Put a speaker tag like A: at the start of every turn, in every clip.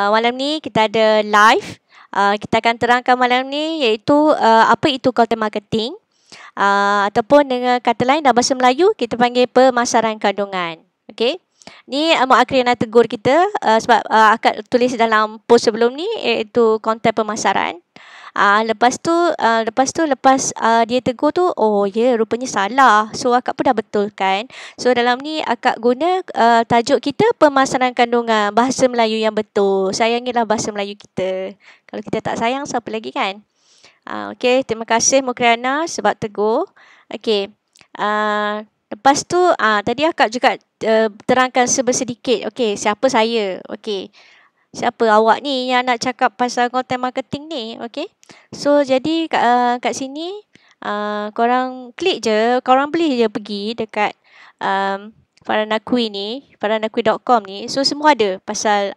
A: uh, malam ni kita ada live. Uh, kita akan terangkan malam ni iaitu uh, apa itu content marketing uh, ataupun dengan kata lain dalam bahasa Melayu kita panggil pemasaran kandungan. Okey. Ni uh, Mak Akri nak tegur kita uh, sebab uh, akak tulis dalam post sebelum ni iaitu konten pemasaran. Uh, Ah uh, lepas tu uh, lepas tu lepas uh, dia tegur tu oh ya yeah, rupanya salah. So akak pun dah betulkan. So dalam ni akak guna uh, tajuk kita pemasaran kandungan bahasa Melayu yang betul. Sayangilah bahasa Melayu kita. Kalau kita tak sayang siapa lagi kan? Ah uh, okey terima kasih Mukriana sebab tegur. Okey. Ah uh, Lepas tu, uh, tadi akak juga uh, terangkan sebesedikit. Okey, siapa saya? Okey siapa awak ni yang nak cakap pasal content marketing ni okay so jadi kat, uh, kat sini uh, korang klik je korang boleh je pergi dekat um, faranakui ni faranakui.com ni so semua ada pasal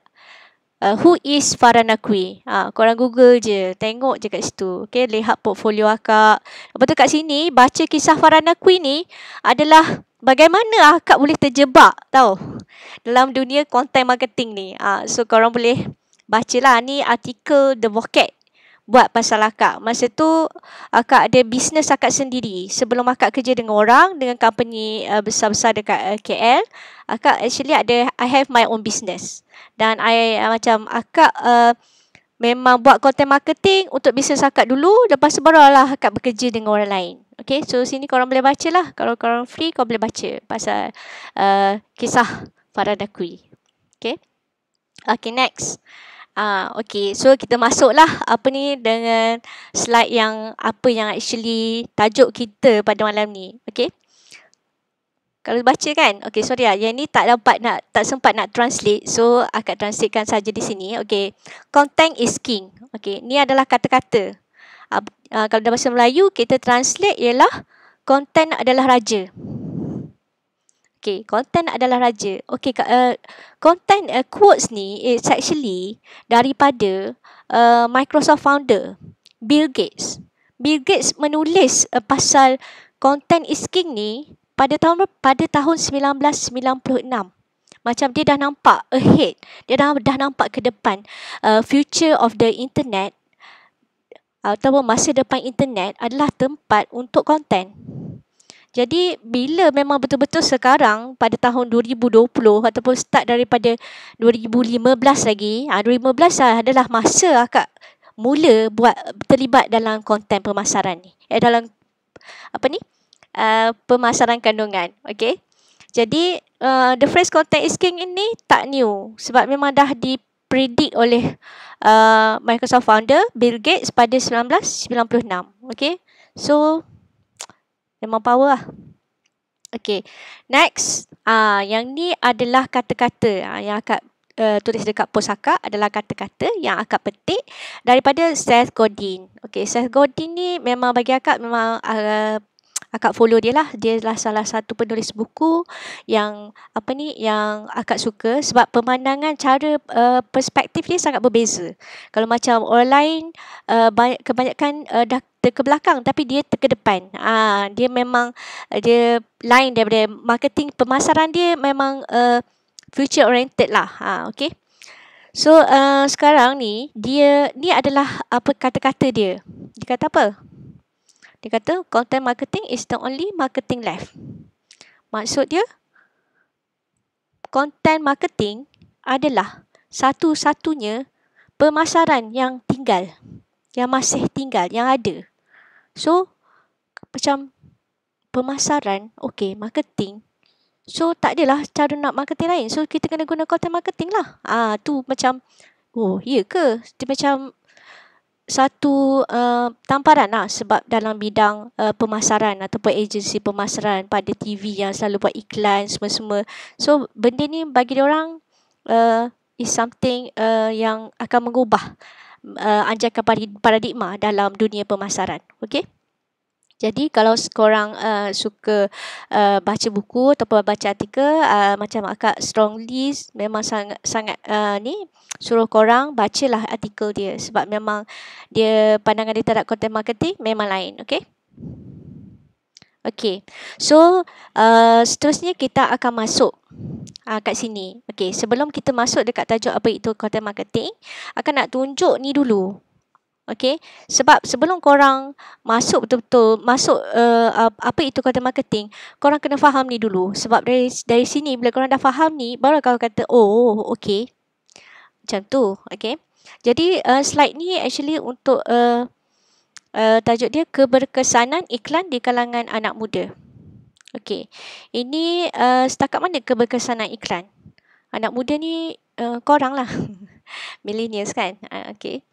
A: uh, who is faranakui uh, korang google je tengok je kat situ okay lihat portfolio akak lepas tu kat sini baca kisah faranakui ni adalah bagaimana akak boleh terjebak tahu dalam dunia content marketing ni. Ah ha, so korang boleh lah ni artikel The Vocat buat pasal akak. Masa tu akak ada bisnes akak sendiri. Sebelum akak kerja dengan orang dengan company besar ah, besar-besar dekat uh, ah, KL, akak actually ada I have my own business. Dan I uh, macam akak uh, memang buat content marketing untuk bisnes akak dulu lepas tu lah akak bekerja dengan orang lain. Okay, so sini korang boleh baca lah. Kalau korang free, korang boleh baca pasal uh, kisah Farah Dakui. Okay. Okay, next. uh, okay. So kita masuklah apa ni dengan slide yang apa yang actually tajuk kita pada malam ni. Okay. Kalau baca kan? Okay, sorry lah. Yang ni tak dapat nak, tak sempat nak translate. So, akan translatekan saja di sini. Okay. Content is king. Okay. Ni adalah kata-kata uh, kalau dalam bahasa Melayu kita translate ialah konten adalah raja. Okay, konten adalah raja. Okay, uh, eh, konten uh, quotes ni is actually daripada uh, Microsoft founder Bill Gates. Bill Gates menulis uh, pasal konten is king ni pada tahun pada tahun 1996. Macam dia dah nampak ahead. Dia dah dah nampak ke depan uh, future of the internet ataupun masa depan internet adalah tempat untuk konten. Jadi bila memang betul-betul sekarang pada tahun 2020 ataupun start daripada 2015 lagi, 2015 ah, ah, adalah masa akak mula buat terlibat dalam konten pemasaran ni. Eh, dalam apa ni? Uh, pemasaran kandungan. Okay. Jadi uh, The phrase Content is King ini tak new sebab memang dah di dipredik oleh uh, Microsoft founder Bill Gates pada 1996. Okay. So, memang power lah. Okay. Next. ah uh, yang ni adalah kata-kata uh, yang akak uh, tulis dekat post akak adalah kata-kata yang akak petik daripada Seth Godin. Okay. Seth Godin ni memang bagi akak memang uh, akak follow dia lah dia lah salah satu penulis buku yang apa ni yang akak suka sebab pemandangan cara uh, perspektif dia sangat berbeza kalau macam orang lain uh, banyak kebanyakan uh, dah ke belakang tapi dia ke depan. Ah dia memang dia lain daripada marketing pemasaran dia memang uh, future oriented lah. Ha uh, So uh, sekarang ni dia ni adalah apa kata-kata dia. Dia kata apa? Dia kata content marketing is the only marketing left. Maksud dia content marketing adalah satu-satunya pemasaran yang tinggal, yang masih tinggal, yang ada. So macam pemasaran, okay, marketing. So tak adalah cara nak marketing lain. So kita kena guna content marketing lah. Ah tu macam Oh, iya ke? Dia macam satu uh, tamparan lah sebab dalam bidang uh, pemasaran ataupun agensi pemasaran pada TV yang selalu buat iklan semua-semua. So benda ni bagi dia orang uh, is something uh, yang akan mengubah uh, anjakan paradigma dalam dunia pemasaran. Okay. Jadi kalau korang uh, suka uh, baca buku ataupun baca artikel uh, macam akak strongly memang sangat sangat uh, ni suruh korang bacalah artikel dia sebab memang dia pandangan dia terhadap content marketing memang lain okey. Okey. So uh, seterusnya kita akan masuk uh, kat sini. Okey, sebelum kita masuk dekat tajuk apa itu content marketing, akan nak tunjuk ni dulu. Okay, sebab sebelum korang masuk betul-betul, masuk uh, apa itu kata marketing, korang kena faham ni dulu. Sebab dari dari sini, bila korang dah faham ni, baru kau kata, oh, okay. Macam tu, okay. Jadi, uh, slide ni actually untuk uh, uh, tajuk dia keberkesanan iklan di kalangan anak muda. Okay, ini uh, setakat mana keberkesanan iklan? Anak muda ni uh, lah Millennials kan? Uh, ah, okay.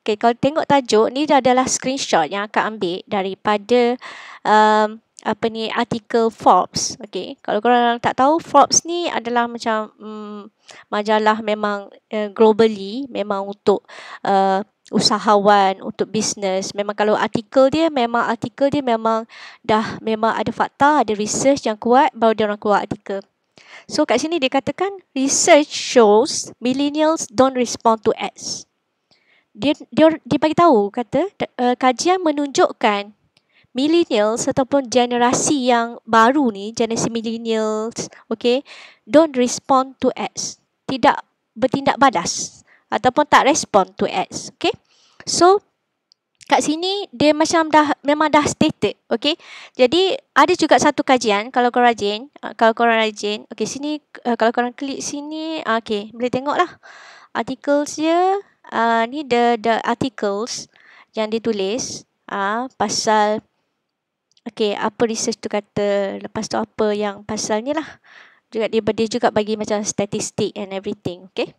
A: Okay, kalau tengok tajuk ni dah adalah screenshot yang akak ambil daripada um, apa ni artikel Forbes. Okay, kalau korang tak tahu Forbes ni adalah macam um, majalah memang uh, globally memang untuk uh, usahawan untuk business. Memang kalau artikel dia memang artikel dia memang dah memang ada fakta ada research yang kuat baru dia orang keluar artikel. So kat sini dikatakan research shows millennials don't respond to ads dia dia dia bagi tahu kata uh, kajian menunjukkan millennials ataupun generasi yang baru ni generasi millennials okay don't respond to ads tidak bertindak badas ataupun tak respond to ads okay so kat sini dia macam dah memang dah stated okay jadi ada juga satu kajian kalau korang rajin eh, kalau korang rajin okay sini uh, kalau korang klik sini ah, okay boleh tengok lah artikel dia uh, ni the the articles yang ditulis ah uh, pasal okay apa research tu kata lepas tu apa yang pasal ni lah juga dia, dia juga bagi macam statistik and everything okay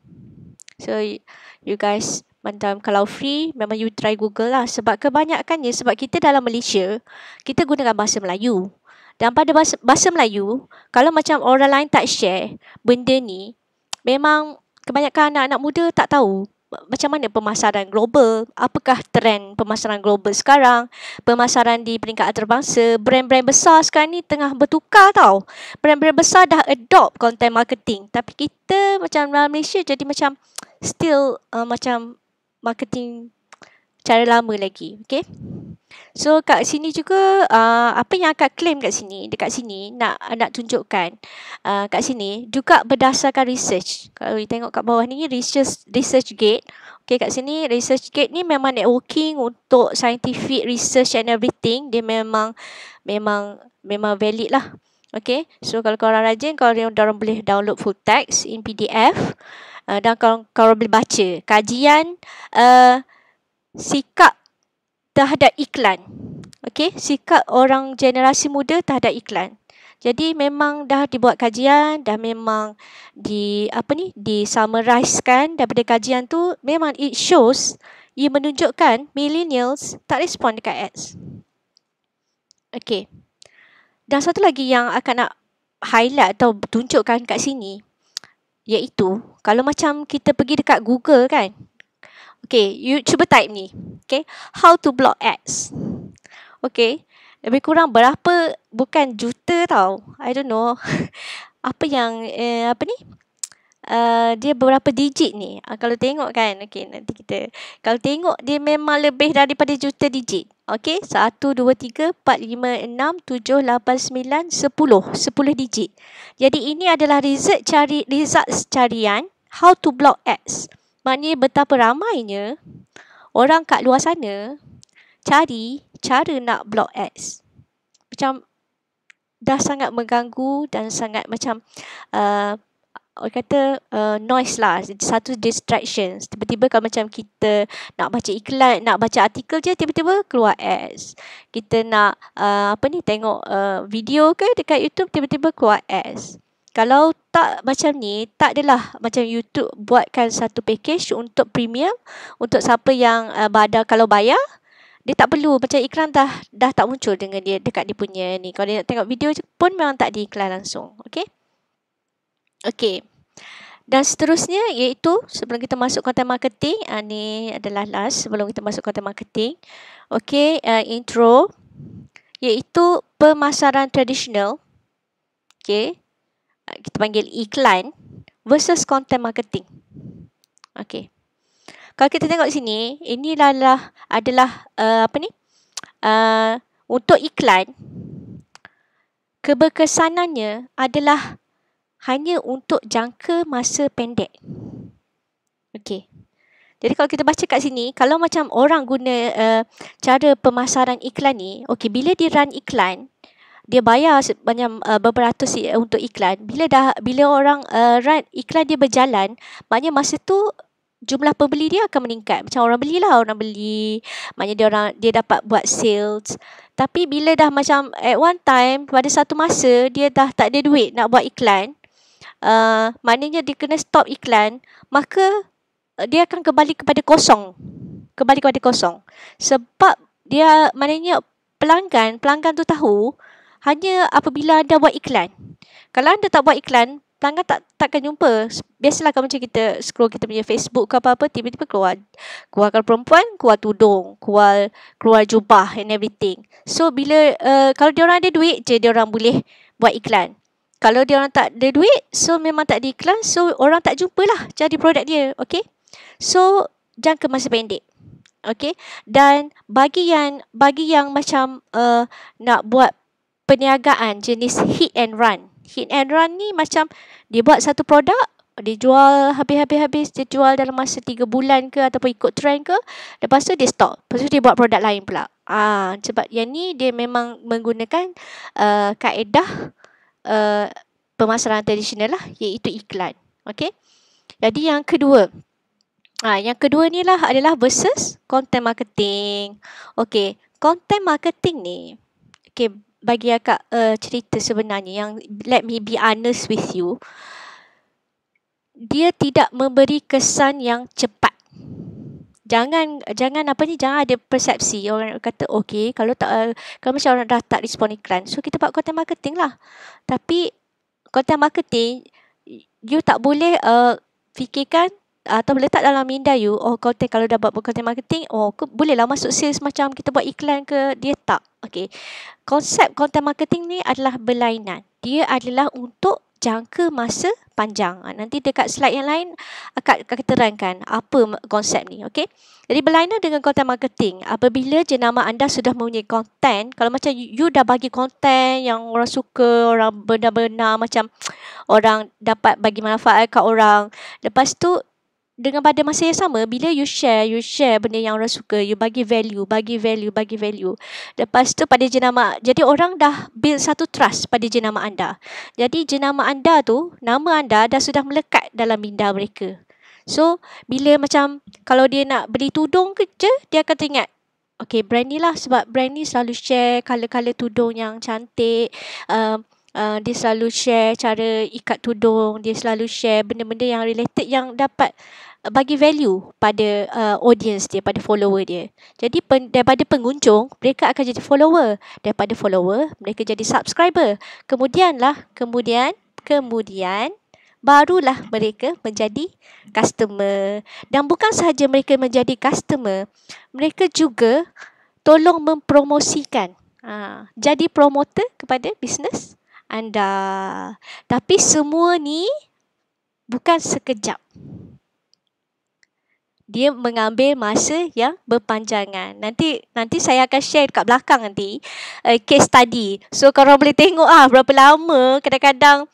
A: so you guys macam kalau free memang you try Google lah sebab kebanyakannya sebab kita dalam Malaysia kita gunakan bahasa Melayu dan pada bahasa, bahasa Melayu kalau macam orang lain tak share benda ni memang kebanyakan anak-anak muda tak tahu macam mana pemasaran global, apakah trend pemasaran global sekarang, pemasaran di peringkat antarabangsa, brand-brand besar sekarang ni tengah bertukar tau. Brand-brand besar dah adopt content marketing tapi kita macam dalam Malaysia jadi macam still uh, macam marketing cara lama lagi. Okay. So kat sini juga uh, apa yang akak claim kat sini dekat sini nak nak tunjukkan uh, kat sini juga berdasarkan research. Kalau kita tengok kat bawah ni research research gate. Okey kat sini research gate ni memang networking untuk scientific research and everything dia memang memang memang valid lah. Okey. So kalau kau orang rajin kau orang dorang boleh download full text in PDF uh, dan kau kau boleh baca kajian uh, sikap terhadap iklan. Okey, sikap orang generasi muda terhadap iklan. Jadi memang dah dibuat kajian, dah memang di apa ni, di summarizekan daripada kajian tu memang it shows ia menunjukkan millennials tak respond dekat ads. Okay. Dan satu lagi yang akan nak highlight atau tunjukkan kat sini iaitu kalau macam kita pergi dekat Google kan, Okay, you cuba type ni. Okay, how to block ads. Okay, lebih kurang berapa, bukan juta tau. I don't know. apa yang, eh, apa ni? Uh, dia berapa digit ni? Uh, kalau tengok kan, okay, nanti kita. Kalau tengok, dia memang lebih daripada juta digit. Okay, satu, dua, tiga, empat, lima, enam, tujuh, lapan, sembilan, sepuluh. Sepuluh digit. Jadi, ini adalah result cari, result carian. How to block ads. Maknanya betapa ramainya orang kat luar sana cari cara nak block ads. Macam dah sangat mengganggu dan sangat macam uh, orang kata uh, noise lah, satu distraction. Tiba-tiba kalau macam kita nak baca iklan, nak baca artikel je, tiba-tiba keluar ads. Kita nak uh, apa ni tengok uh, video ke dekat YouTube, tiba-tiba keluar ads. Kalau tak macam ni, tak adalah macam YouTube buatkan satu package untuk premium untuk siapa yang uh, badar kalau bayar dia tak perlu macam iklan dah dah tak muncul dengan dia dekat dia punya ni. Kalau dia nak tengok video pun memang tak diiklan langsung. Okay. Okay. Dan seterusnya iaitu sebelum kita masuk content marketing. Uh, ni adalah last sebelum kita masuk content marketing. Okay. Uh, eh, intro. Iaitu pemasaran tradisional. Okay kita panggil iklan versus content marketing. Okay, Kalau kita tengok sini, ini lah, adalah uh, apa ni? Uh, untuk iklan keberkesanannya adalah hanya untuk jangka masa pendek. Okay, Jadi kalau kita baca kat sini, kalau macam orang guna uh, cara pemasaran iklan ni, okay, bila di run iklan, dia bayar banyak uh, eh, beratus uh, untuk iklan bila dah bila orang uh, run iklan dia berjalan maknanya masa tu jumlah pembeli dia akan meningkat macam orang belilah orang beli maknanya dia orang dia dapat buat sales tapi bila dah macam at one time pada satu masa dia dah tak ada duit nak buat iklan uh, maknanya dia kena stop iklan maka uh, dia akan kembali kepada kosong kembali kepada kosong sebab dia maknanya pelanggan pelanggan tu tahu uh, hanya apabila anda buat iklan. Kalau anda tak buat iklan, pelanggan tak takkan jumpa. Biasalah kalau macam kita scroll kita punya Facebook ke apa-apa, tiba-tiba keluar. Keluarkan perempuan, keluar tudung, keluar, keluar jubah and everything. So, bila uh, kalau dia orang ada duit je, dia orang boleh buat iklan. Kalau dia orang tak ada duit, so memang tak ada iklan, so orang tak jumpalah jadi produk dia, okay? So, jangka masa pendek. Okay, dan bagi yang bagi yang macam uh, nak buat perniagaan jenis hit and run. Hit and run ni macam dia buat satu produk, dia jual habis-habis-habis, dia jual dalam masa tiga bulan ke ataupun ikut trend ke, lepas tu dia stop. Lepas tu dia buat produk lain pula. Ah, sebab yang ni dia memang menggunakan uh, kaedah uh, pemasaran tradisional lah, iaitu iklan. Okay? Jadi yang kedua, Ha, yang kedua ni lah adalah versus content marketing. Okay, content marketing ni, okay, bagi akak uh, cerita sebenarnya yang let me be honest with you dia tidak memberi kesan yang cepat jangan jangan apa ni jangan ada persepsi orang kata okay kalau tak uh, kalau macam orang dah tak respon iklan so kita buat content marketing lah tapi content marketing you tak boleh uh, fikirkan atau letak dalam minda you oh kau content kalau dah buat content marketing oh ke, bolehlah masuk sales macam kita buat iklan ke dia tak okey konsep content marketing ni adalah berlainan dia adalah untuk jangka masa panjang. Ah, nanti dekat slide yang lain akan akan terangkan apa konsep ni, okey. Jadi berlainan dengan content marketing. Apabila jenama anda sudah mempunyai content, kalau macam you, you dah bagi content yang orang suka, orang benar-benar macam orang dapat bagi manfaat kat orang. Lepas tu dengan pada masa yang sama bila you share you share benda yang orang suka you bagi value bagi value bagi value lepas tu pada jenama jadi orang dah build satu trust pada jenama anda jadi jenama anda tu nama anda dah sudah melekat dalam minda mereka so bila macam kalau dia nak beli tudung ke je dia akan teringat Okay, brand ni lah sebab brand ni selalu share color-color tudung yang cantik. Uh, Uh, dia selalu share cara ikat tudung, dia selalu share benda-benda yang related yang dapat bagi value pada uh, audience dia, pada follower dia. Jadi pen, daripada pengunjung, mereka akan jadi follower. Daripada follower, mereka jadi subscriber. Kemudianlah, kemudian, kemudian, barulah mereka menjadi customer. Dan bukan sahaja mereka menjadi customer, mereka juga tolong mempromosikan. Uh, jadi promoter kepada bisnes anda. Tapi semua ni bukan sekejap dia mengambil masa yang berpanjangan. Nanti nanti saya akan share dekat belakang nanti uh, case study. So korang boleh tengok ah berapa lama kadang-kadang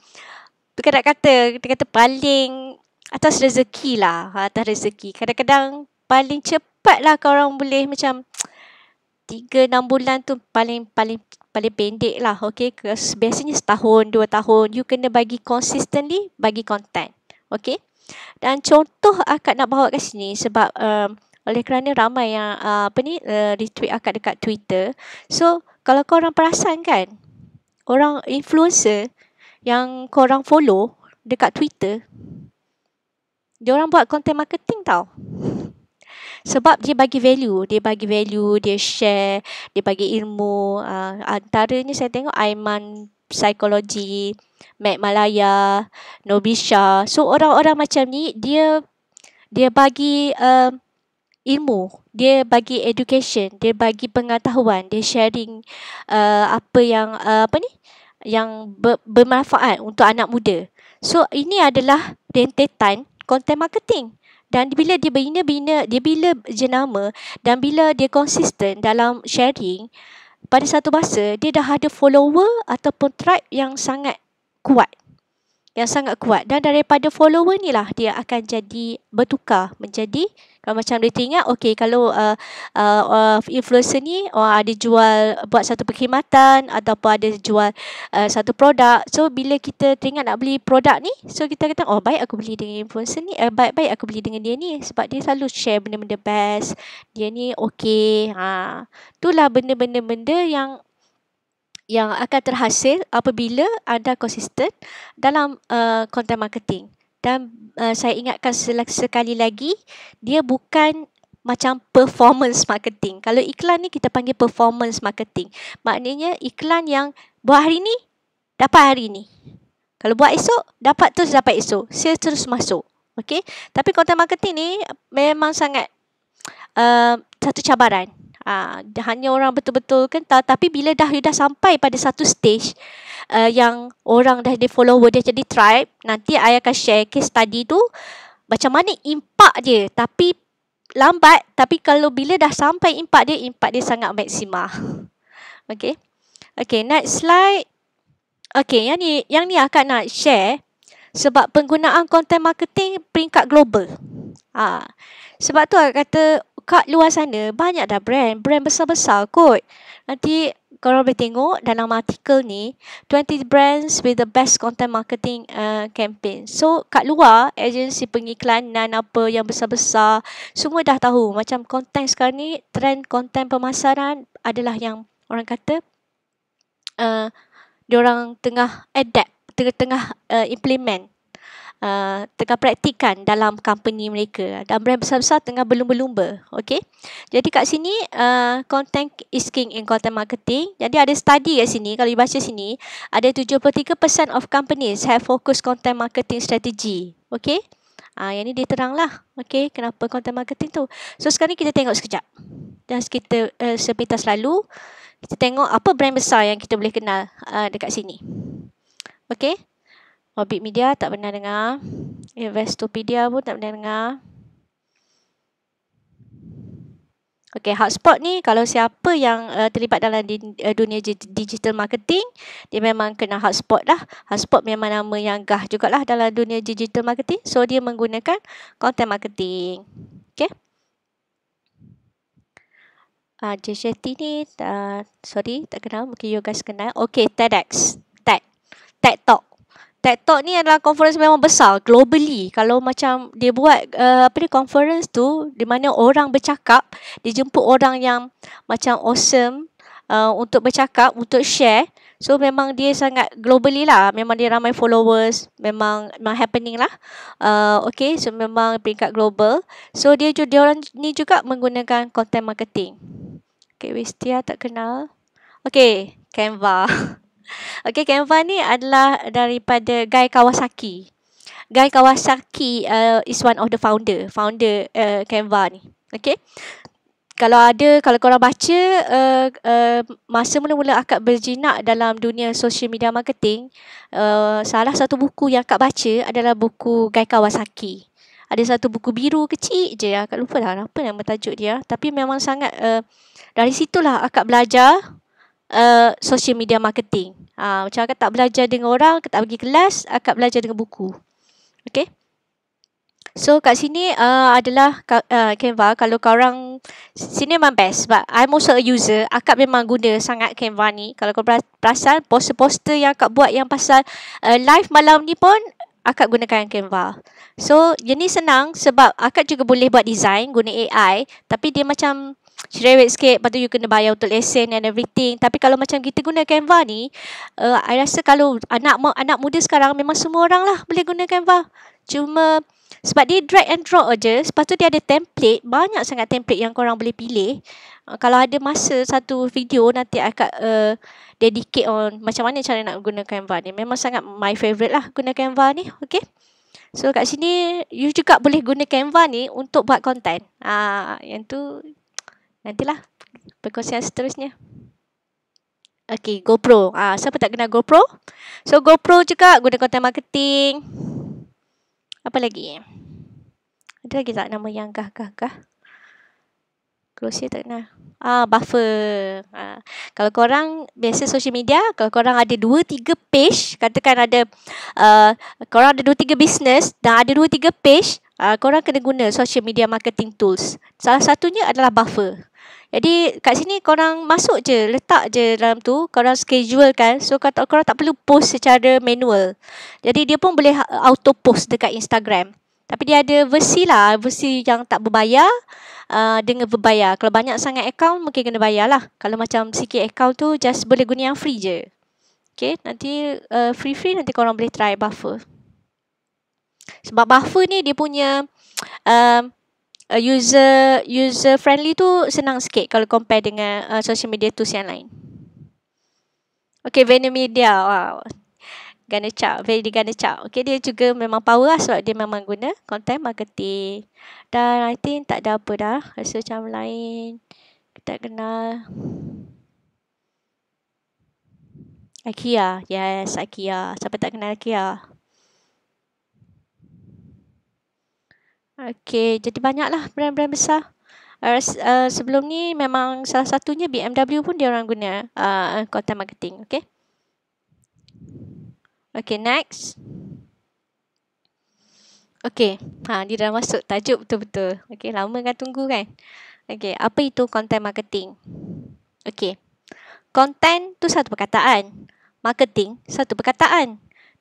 A: kadang kata kita kata paling atas rezeki lah atas rezeki. Kadang-kadang paling cepat lah kalau orang boleh macam 3-6 bulan tu paling paling paling pendek lah. Okay. Biasanya setahun, dua tahun. You kena bagi consistently bagi content. Okay. Dan contoh akak nak bawa ke sini sebab uh, oleh kerana ramai yang uh, apa ni uh, retweet akak dekat Twitter. So, kalau kau orang perasan kan, orang influencer yang kau orang follow dekat Twitter, dia orang buat content marketing tau. Sebab dia bagi value, dia bagi value, dia share, dia bagi ilmu. Uh, antaranya saya tengok Aiman psikologi, Mac Malaya, Nobisha. So orang-orang macam ni dia dia bagi uh, ilmu, dia bagi education, dia bagi pengetahuan, dia sharing uh, apa yang uh, apa ni yang ber- bermanfaat untuk anak muda. So ini adalah rentetan content marketing dan bila dia bina-bina, dia bila jenama dan bila dia konsisten dalam sharing pada satu masa dia dah ada follower ataupun tribe yang sangat kuat yang sangat kuat dan daripada follower ni lah dia akan jadi bertukar menjadi kalau macam dia teringat okay kalau uh, uh, uh, influencer ni uh, ada jual buat satu perkhidmatan ataupun ada jual uh, satu produk so bila kita teringat nak beli produk ni so kita kata oh baik aku beli dengan influencer ni uh, baik baik aku beli dengan dia ni sebab dia selalu share benda-benda best dia ni okay ha. itulah benda-benda benda yang yang akan terhasil apabila anda konsisten dalam uh, content marketing. Dan uh, saya ingatkan sekali lagi, dia bukan macam performance marketing. Kalau iklan ni kita panggil performance marketing. Maknanya iklan yang buat hari ni, dapat hari ni. Kalau buat esok, dapat terus dapat esok. Sales terus masuk. Okay? Tapi content marketing ni memang sangat uh, satu cabaran. Uh, hanya orang betul-betul kan tahu tapi bila dah you dah sampai pada satu stage uh, yang orang dah dia follower dia jadi tribe nanti ayah akan share case study tu macam mana impak dia tapi lambat tapi kalau bila dah sampai impak dia impak dia sangat maksima okay okay next slide okay yang ni yang ni akan nak share sebab penggunaan content marketing peringkat global ah sebab tu aku kata kat luar sana banyak dah brand, brand besar-besar kot. Nanti korang boleh tengok dalam artikel ni 20 brands with the best content marketing uh, campaign. So kat luar agensi pengiklanan apa yang besar-besar semua dah tahu macam konten sekarang ni trend konten pemasaran adalah yang orang kata uh, diorang tengah adapt tengah-tengah uh, implement uh, tengah praktikan dalam company mereka dan brand besar-besar tengah berlumba-lumba. Okay. Jadi kat sini uh, content is king in content marketing. Jadi ada study kat sini, kalau you baca sini, ada 73% of companies have focus content marketing strategy. Okay. Ah, uh, yang ni dia teranglah. Okay, kenapa content marketing tu. So, sekarang ni kita tengok sekejap. Dan kita uh, sepintas lalu, kita tengok apa brand besar yang kita boleh kenal uh, dekat sini. Okay. Orbit Media tak pernah dengar. Investopedia pun tak pernah dengar. Okay, hotspot ni kalau siapa yang uh, terlibat dalam di, uh, dunia digital marketing, dia memang kena hotspot lah. Hotspot memang nama yang gah jugalah dalam dunia digital marketing. So, dia menggunakan content marketing. Okay. Uh, ah, JCT ni, uh, sorry tak kenal, mungkin you guys kenal. Okay, TEDx. TED. TED Talk. TED Talk ni adalah conference memang besar globally. Kalau macam dia buat uh, apa ni conference tu di mana orang bercakap, dia jemput orang yang macam awesome uh, untuk bercakap, untuk share. So memang dia sangat globally lah. Memang dia ramai followers, memang memang happening lah. Uh, okay, so memang peringkat global. So dia juga dia orang ni juga menggunakan content marketing. Okay, Westia tak kenal. Okay, Canva. Okay, Canva ni adalah daripada Guy Kawasaki. Guy Kawasaki uh, is one of the founder, founder uh, Canva ni. Okay. Kalau ada, kalau korang baca uh, uh, masa mula-mula akak berjinak dalam dunia social media marketing, uh, salah satu buku yang akak baca adalah buku Guy Kawasaki. Ada satu buku biru kecil je ya. Akak lupa lah apa yang bertajuk dia. Tapi memang sangat uh, dari situlah akak belajar Uh, social media marketing. Uh, macam akak tak belajar dengan orang, akak tak pergi kelas, akak belajar dengan buku. Okay. So kat sini uh, adalah uh, Canva. Kalau orang sini memang best. But I'm also a user. Akak memang guna sangat Canva ni. Kalau kau perasan, poster-poster yang akak buat yang pasal uh, live malam ni pun, akak gunakan Canva. So, jenis senang sebab akak juga boleh buat design guna AI. Tapi dia macam cerewet sikit Lepas tu you kena bayar untuk lesen and everything Tapi kalau macam kita guna Canva ni uh, I rasa kalau anak anak muda sekarang Memang semua orang lah boleh guna Canva Cuma sebab dia drag and draw aja Lepas tu dia ada template Banyak sangat template yang korang boleh pilih uh, Kalau ada masa satu video Nanti akan uh, dedicate on Macam mana cara nak guna Canva ni Memang sangat my favourite lah guna Canva ni Okay So kat sini you juga boleh guna Canva ni untuk buat konten. Ah yang tu Nantilah perkongsian seterusnya. Okay, GoPro. Ah, siapa tak kenal GoPro? So, GoPro juga guna content marketing. Apa lagi? Ada lagi tak nama yang gah-gah-gah? Glossier tak kenal. Ah, buffer. Ah, kalau korang biasa social media, kalau korang ada dua tiga page, katakan ada, uh, korang ada dua tiga business dan ada dua tiga page, uh, korang kena guna social media marketing tools. Salah satunya adalah buffer. Jadi kat sini korang masuk je, letak je dalam tu, korang schedule kan. So kata korang tak perlu post secara manual. Jadi dia pun boleh uh, auto post dekat Instagram. Tapi dia ada versi lah, versi yang tak berbayar uh, dengan berbayar. Kalau banyak sangat account mungkin kena bayar lah. Kalau macam sikit account tu just boleh guna yang free je. Okay, nanti uh, free-free nanti korang boleh try buffer. Sebab buffer ni dia punya um, uh, user user friendly tu senang sikit kalau compare dengan uh, social media tools yang lain. Okay, Venue Media. Wow. Gana cap. Very gana cap. Okay, dia juga memang power lah sebab dia memang guna content marketing. Dan I think tak ada apa dah. Rasa macam lain. Kita tak kenal. IKEA. Yes, IKEA. Siapa tak kenal IKEA? Okay, jadi banyaklah brand-brand besar. Uh, uh, sebelum ni memang salah satunya BMW pun dia orang guna uh, content marketing. Okay. Okay, next. Okay, ha, dia dah masuk tajuk betul-betul. Okay, lama kan tunggu kan? Okay, apa itu content marketing? Okay, content tu satu perkataan. Marketing satu perkataan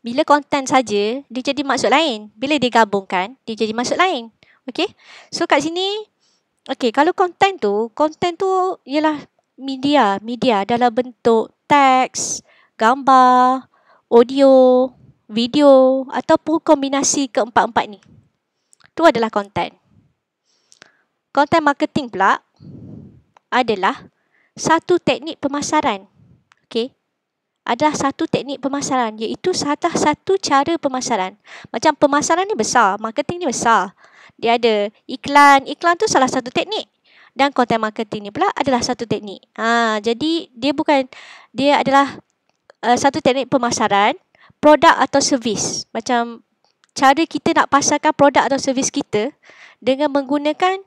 A: bila konten saja dia jadi maksud lain bila dia gabungkan dia jadi maksud lain okey so kat sini okey kalau konten tu konten tu ialah media media dalam bentuk teks gambar audio video ataupun kombinasi keempat-empat ni tu adalah konten konten marketing pula adalah satu teknik pemasaran okey adalah satu teknik pemasaran iaitu salah satu cara pemasaran. Macam pemasaran ni besar, marketing ni besar. Dia ada iklan, iklan tu salah satu teknik dan content marketing ni pula adalah satu teknik. Ha, jadi dia bukan dia adalah uh, satu teknik pemasaran produk atau servis. Macam cara kita nak pasarkan produk atau servis kita dengan menggunakan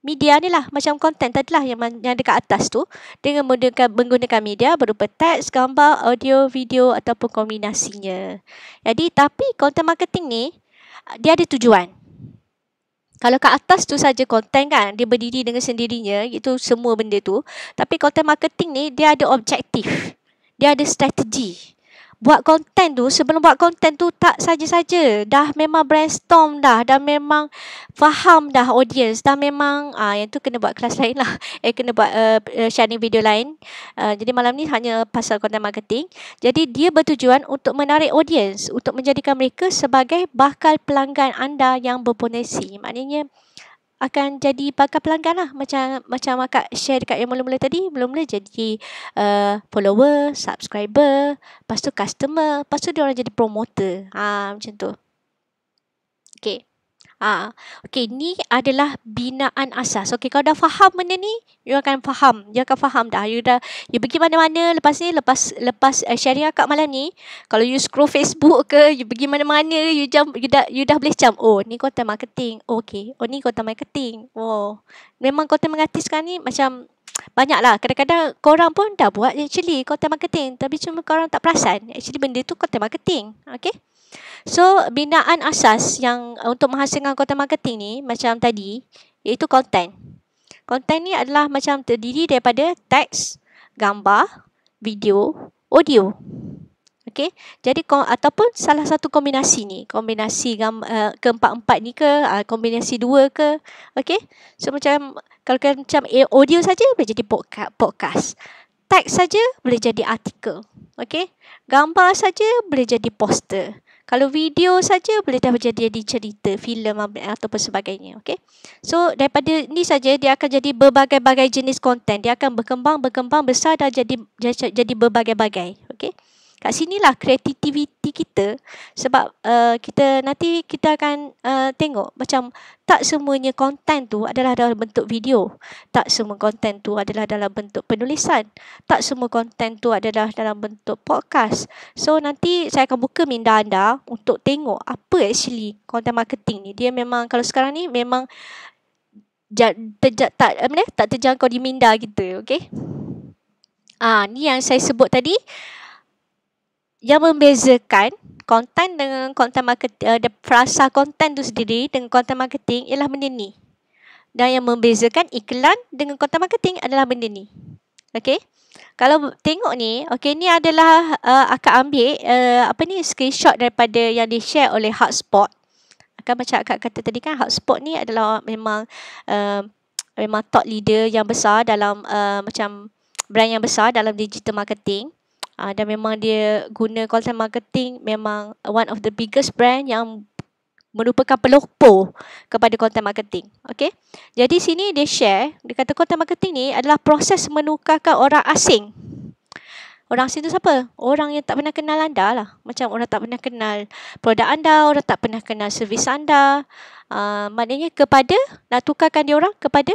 A: media ni lah macam konten tadi lah yang, yang dekat atas tu dengan menggunakan, menggunakan media berupa teks, gambar, audio, video ataupun kombinasinya. Jadi tapi konten marketing ni dia ada tujuan. Kalau kat atas tu saja konten kan, dia berdiri dengan sendirinya, itu semua benda tu. Tapi konten marketing ni, dia ada objektif. Dia ada strategi buat konten tu sebelum buat konten tu tak saja-saja dah memang brainstorm dah dah memang faham dah audience dah memang ah uh, yang tu kena buat kelas lain lah eh kena buat uh, eh, uh, eh, sharing video lain uh, jadi malam ni hanya pasal content marketing jadi dia bertujuan untuk menarik audience untuk menjadikan mereka sebagai bakal pelanggan anda yang berpotensi maknanya akan jadi pakar pelanggan lah macam macam akak share dekat yang mula-mula tadi mula-mula jadi uh, follower subscriber lepas tu customer lepas tu dia orang jadi promoter ha, macam tu okay Ah, ha. okay, ni adalah binaan asas. Okay, kau dah faham benda ni, you akan faham. You akan faham dah. You dah, you pergi mana-mana lepas ni, lepas lepas uh, sharing akak malam ni, kalau you scroll Facebook ke, you pergi mana-mana, you, jam, you, dah, you dah boleh jam. oh, ni kota marketing. Oh, okay, oh, ni kota marketing. Wow, oh. memang kota mengatis sekarang ni macam, banyaklah. Kadang-kadang korang pun dah buat actually content marketing. Tapi cuma korang tak perasan. Actually benda tu content marketing. Okay. So, binaan asas yang eh, untuk menghasilkan content marketing ni macam tadi, iaitu content. Content ni adalah macam terdiri daripada teks, gambar, video, audio. Okay. Jadi ataupun salah satu kombinasi ni, kombinasi gam, uh, keempat-empat ni ke, uh, kombinasi dua ke. Okay. So macam kalau kan macam audio saja boleh jadi podcast, podcast. Teks saja boleh jadi artikel. Okay. Gambar saja boleh jadi poster. Kalau video saja boleh dah jadi jadi cerita, filem atau sebagainya, okey. So daripada ni saja dia akan jadi berbagai-bagai jenis konten. Dia akan berkembang, berkembang besar dan jadi jadi berbagai-bagai, okey kat sinilah kreativiti kita sebab uh, kita nanti kita akan uh, tengok macam tak semuanya konten tu adalah dalam bentuk video tak semua konten tu adalah dalam bentuk penulisan tak semua konten tu adalah dalam bentuk podcast so nanti saya akan buka minda anda untuk tengok apa actually content marketing ni dia memang kalau sekarang ni memang terjak tak apa tak terjangkau di minda kita okay? ah ni yang saya sebut tadi yang membezakan konten dengan konten marketing, uh, eh, frasa konten tu sendiri dengan konten marketing ialah benda ni. Dan yang membezakan iklan dengan konten marketing adalah benda ni. Okay. Kalau tengok ni, okay, ni adalah uh, eh, akak ambil uh, apa ni screenshot daripada yang di-share oleh hotspot. Akak macam akak kata tadi kan, hotspot ni adalah memang uh, memang top leader yang besar dalam uh, macam brand yang besar dalam digital marketing uh, dan memang dia guna content marketing memang one of the biggest brand yang merupakan pelopor kepada content marketing. Okay. Jadi sini dia share, dia kata content marketing ni adalah proses menukarkan orang asing. Orang asing tu siapa? Orang yang tak pernah kenal anda lah. Macam orang tak pernah kenal produk anda, orang tak pernah kenal servis anda. Uh, maknanya kepada, nak tukarkan dia orang kepada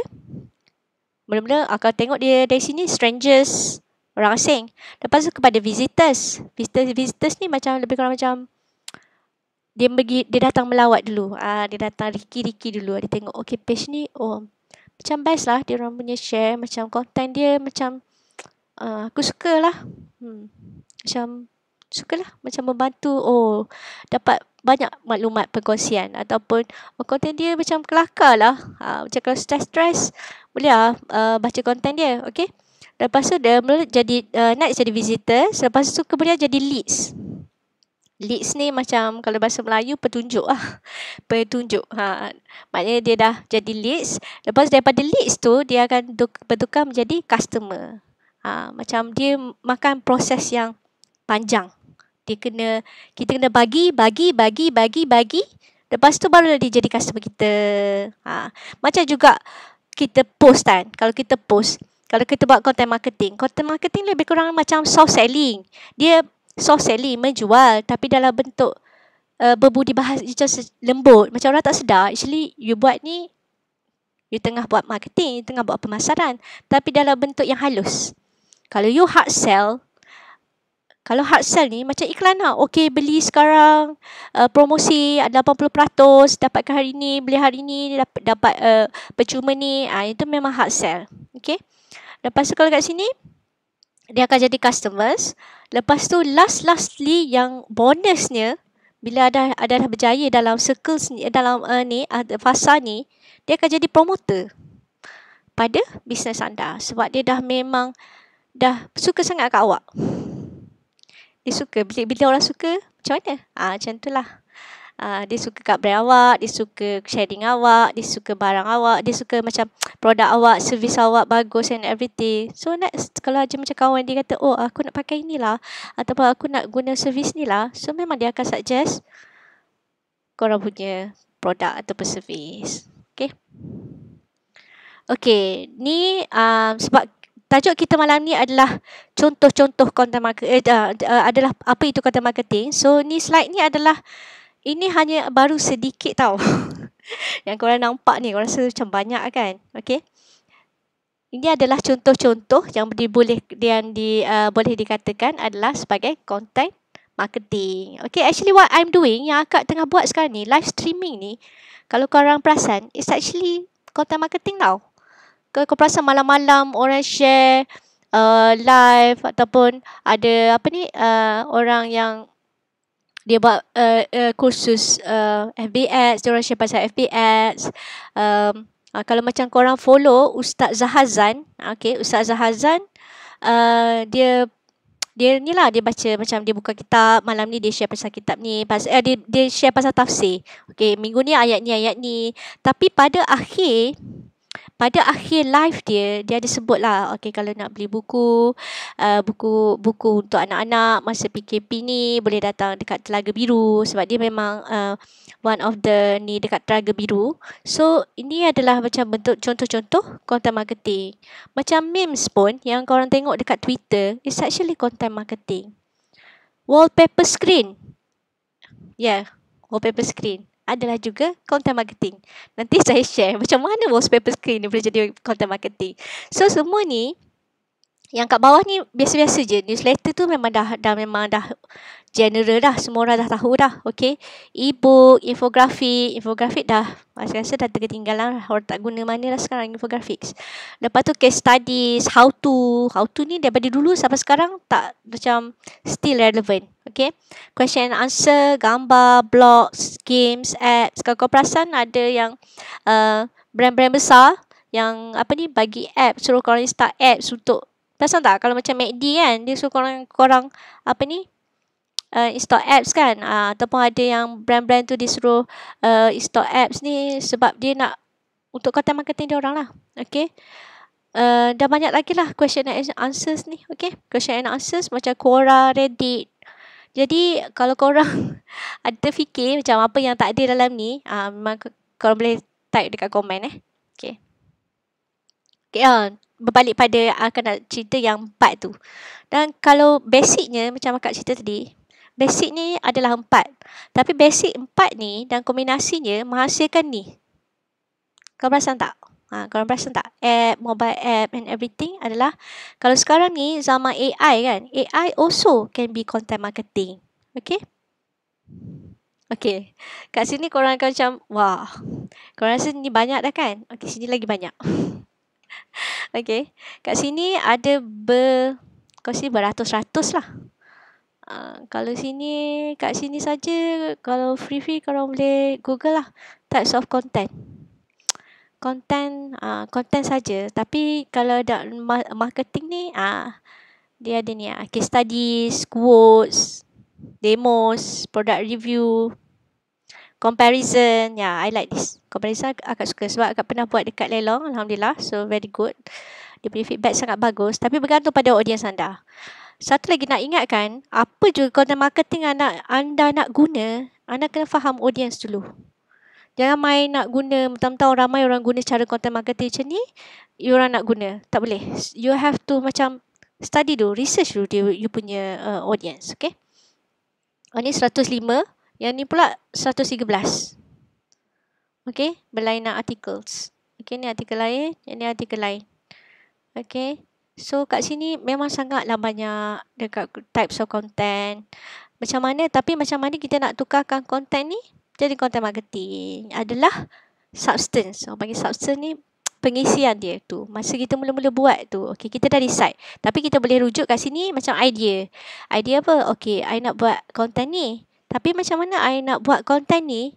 A: Mula-mula akan tengok dia dari sini, strangers, orang asing. Lepas tu kepada visitors. Visitors, visitors ni macam lebih kurang macam dia pergi dia datang melawat dulu. Ah dia datang riki-riki dulu. Dia tengok okay page ni oh macam best lah dia orang punya share macam content dia macam uh, aku suka lah. Hmm. Macam suka lah macam membantu oh dapat banyak maklumat perkongsian ataupun oh, content dia macam kelakar lah. Ha, macam kalau stress-stress boleh lah, ah uh, baca konten dia. Okay. Lepas tu dia jadi uh, Nat jadi visitor. Selepas tu kemudian jadi leads. Leads ni macam kalau bahasa Melayu petunjuk lah. Petunjuk. Ha. Maknanya dia dah jadi leads. Lepas daripada leads tu dia akan bertukar menjadi customer. Ha. Macam dia makan proses yang panjang. Dia kena, kita kena bagi, bagi, bagi, bagi, bagi. Lepas tu baru dia jadi customer kita. Ha. Macam juga kita post kan. Kalau kita post. Kalau kita buat content marketing, content marketing lebih kurang macam soft selling. Dia soft selling, menjual tapi dalam bentuk uh, berbudi bahasa lembut. Macam orang tak sedar, actually you buat ni, you tengah buat marketing, you tengah buat pemasaran. Tapi dalam bentuk yang halus. Kalau you hard sell, kalau hard sell ni macam iklan lah. Okay, beli sekarang uh, promosi 80% dapatkan hari ni, beli hari ni, dapat, dapat uh, eh, percuma ni. Uh, itu memang hard sell. Okay. Lepas tu kalau kat sini, dia akan jadi customers. Lepas tu last lastly yang bonusnya bila ada ada dah berjaya dalam circles ni eh, dalam uh, ni ada uh, fasa ni dia akan jadi promoter pada bisnes anda sebab dia dah memang dah suka sangat kat awak. Dia suka bila, bila orang suka macam mana? Ah ha, macam itulah. Ah, dia suka kat brand awak, dia suka sharing awak, dia suka barang awak, dia suka macam produk awak, servis awak bagus and everything. So next, kalau aja macam kawan dia kata, oh aku nak pakai inilah, ataupun aku nak guna servis ni lah, so memang dia akan suggest korang punya produk ataupun servis. Okay. Okay, ni um, sebab tajuk kita malam ni adalah contoh-contoh content marketing, eh, uh, uh, adalah apa itu content marketing. So, ni slide ni adalah ini hanya baru sedikit tau yang korang nampak ni. Korang rasa macam banyak kan? Okay. Ini adalah contoh-contoh yang boleh dia di uh, boleh dikatakan adalah sebagai content marketing. Okay, actually what I'm doing yang akak tengah buat sekarang ni live streaming ni, kalau kau orang perasan, it's actually content marketing tau. Kalau korang perasan malam-malam orang share uh, live ataupun ada apa ni uh, orang yang dia buat uh, uh, kursus uh, FBX, dia orang share pasal FBX. Um, uh, kalau macam korang follow Ustaz Zahazan, okay, Ustaz Zahazan, uh, dia dia ni lah dia baca macam dia buka kitab malam ni dia share pasal kitab ni pas eh, dia dia share pasal tafsir okay, minggu ni ayat ni ayat ni tapi pada akhir pada akhir live dia dia ada sebut lah okay kalau nak beli buku uh, buku buku untuk anak-anak masa PKP ni boleh datang dekat Telaga Biru sebab dia memang uh, one of the ni dekat Telaga Biru so ini adalah macam bentuk contoh-contoh content marketing macam memes pun yang korang tengok dekat Twitter is actually content marketing wallpaper screen yeah wallpaper screen adalah juga content marketing. Nanti saya share macam mana wallpaper screen ni boleh jadi content marketing. So semua ni yang kat bawah ni biasa-biasa je. Newsletter tu memang dah dah memang dah general dah semua orang dah tahu dah okay? E-book, infografik infografik dah saya rasa dah ketinggalan lah. orang tak guna mana lah sekarang infografik. lepas tu case studies how to how to ni daripada dulu sampai sekarang tak macam still relevant okay? question and answer gambar blogs games apps kalau kau perasan ada yang uh, brand-brand besar yang apa ni bagi app suruh kau start apps untuk Perasan tak kalau macam MACD kan dia suruh korang, korang apa ni uh, install apps kan uh, ataupun ada yang brand-brand tu disuruh uh, install apps ni sebab dia nak untuk kata marketing dia orang lah okay Uh, dah banyak lagi lah question and answers ni. Okay. Question and answers macam Quora, Reddit. Jadi kalau korang ada fikir macam apa yang tak ada dalam ni. Uh, memang korang boleh type dekat komen eh. Okay. Okay. Uh, ah, berbalik pada akan uh, nak cerita yang part tu. Dan kalau basicnya macam akak cerita tadi basic ni adalah empat. Tapi basic empat ni dan kombinasinya menghasilkan ni. Kau perasan tak? Ha, kau perasan tak? App, mobile app and everything adalah kalau sekarang ni zaman AI kan, AI also can be content marketing. Okay? Okay. Kat sini korang akan macam, wah. Korang rasa ni banyak dah kan? Okay, sini lagi banyak. okay. Kat sini ada ber... Kau sini beratus-ratus lah. Ah, kalau sini kat sini saja kalau free free kalau boleh google lah types of content content uh, content saja tapi kalau ada marketing ni uh, dia ada ni ah uh, case studies quotes demos product review comparison ya yeah, i like this comparison agak suka sebab agak pernah buat dekat lelong alhamdulillah so very good dia punya feedback sangat bagus tapi bergantung pada audience anda satu lagi nak ingatkan, apa juga content marketing anda, anda nak guna, anda kena faham audience dulu. Jangan main nak guna, mentang tahu ramai orang guna cara content marketing macam ni, you orang nak guna. Tak boleh. You have to macam study dulu, research dulu dia, you punya uh, audience. Okay. Oh, ni 105. Yang ni pula 113. Okay. Berlainan articles. Okay, ni artikel lain. Ini artikel lain. Okay. So kat sini memang sangatlah banyak dekat types of content. Macam mana tapi macam mana kita nak tukarkan content ni jadi content marketing adalah substance. Orang panggil substance ni pengisian dia tu. Masa kita mula-mula buat tu. Okay, kita dah decide. Tapi kita boleh rujuk kat sini macam idea. Idea apa? Okay, I nak buat content ni. Tapi macam mana I nak buat content ni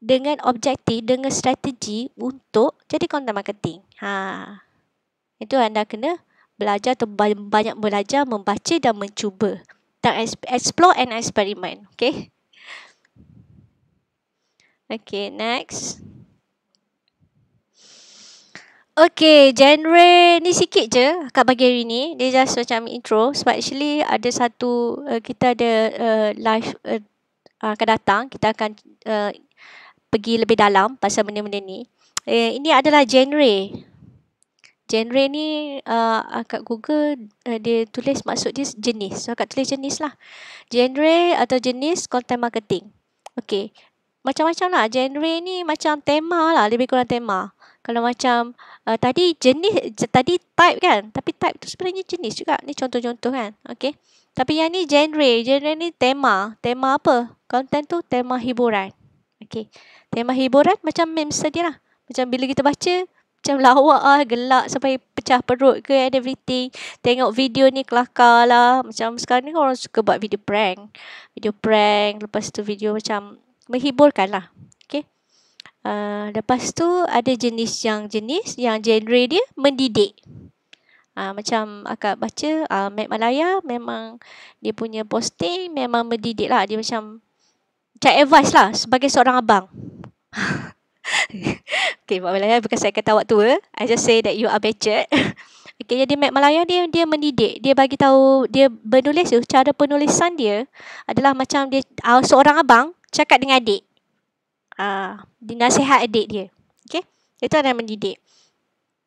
A: dengan objektif, dengan strategi untuk jadi content marketing. Haa. Itu anda kena belajar atau banyak belajar membaca dan mencuba. Tak explore and experiment. Okay. Okay, next. Okay, genre ni sikit je kat bagi hari ni. Dia just macam intro. Sebab actually ada satu, uh, kita ada uh, live uh, akan datang. Kita akan uh, pergi lebih dalam pasal benda-benda ni. Eh, ini adalah genre genre ni uh, akak google uh, dia tulis maksud dia jenis. So akak tulis jenis lah. Genre atau jenis content marketing. Okay. Macam-macam lah. Genre ni macam tema lah. Lebih kurang tema. Kalau macam uh, tadi jenis, tadi type kan. Tapi type tu sebenarnya jenis juga. Ni contoh-contoh kan. Okay. Tapi yang ni genre. Genre ni tema. Tema apa? Content tu tema hiburan. Okay. Tema hiburan macam meme tadi lah. Macam bila kita baca, macam lawak lah gelak sampai pecah perut ke and everything tengok video ni kelakar lah macam sekarang ni kan orang suka buat video prank video prank lepas tu video macam menghiburkan lah okay uh, lepas tu ada jenis yang jenis yang genre dia mendidik Ha, macam akak baca uh, Mac Malaya memang dia punya posting memang mendidik lah. Dia macam cak advice lah sebagai seorang abang. okay, Mat Malaya bukan saya kata awak tua. I just say that you are better. okay, jadi Mat Malaya dia dia mendidik. Dia bagi tahu dia menulis tu. Cara penulisan dia adalah macam dia uh, seorang abang cakap dengan adik. Ah, uh, dia nasihat adik dia. Okay, itu adalah mendidik.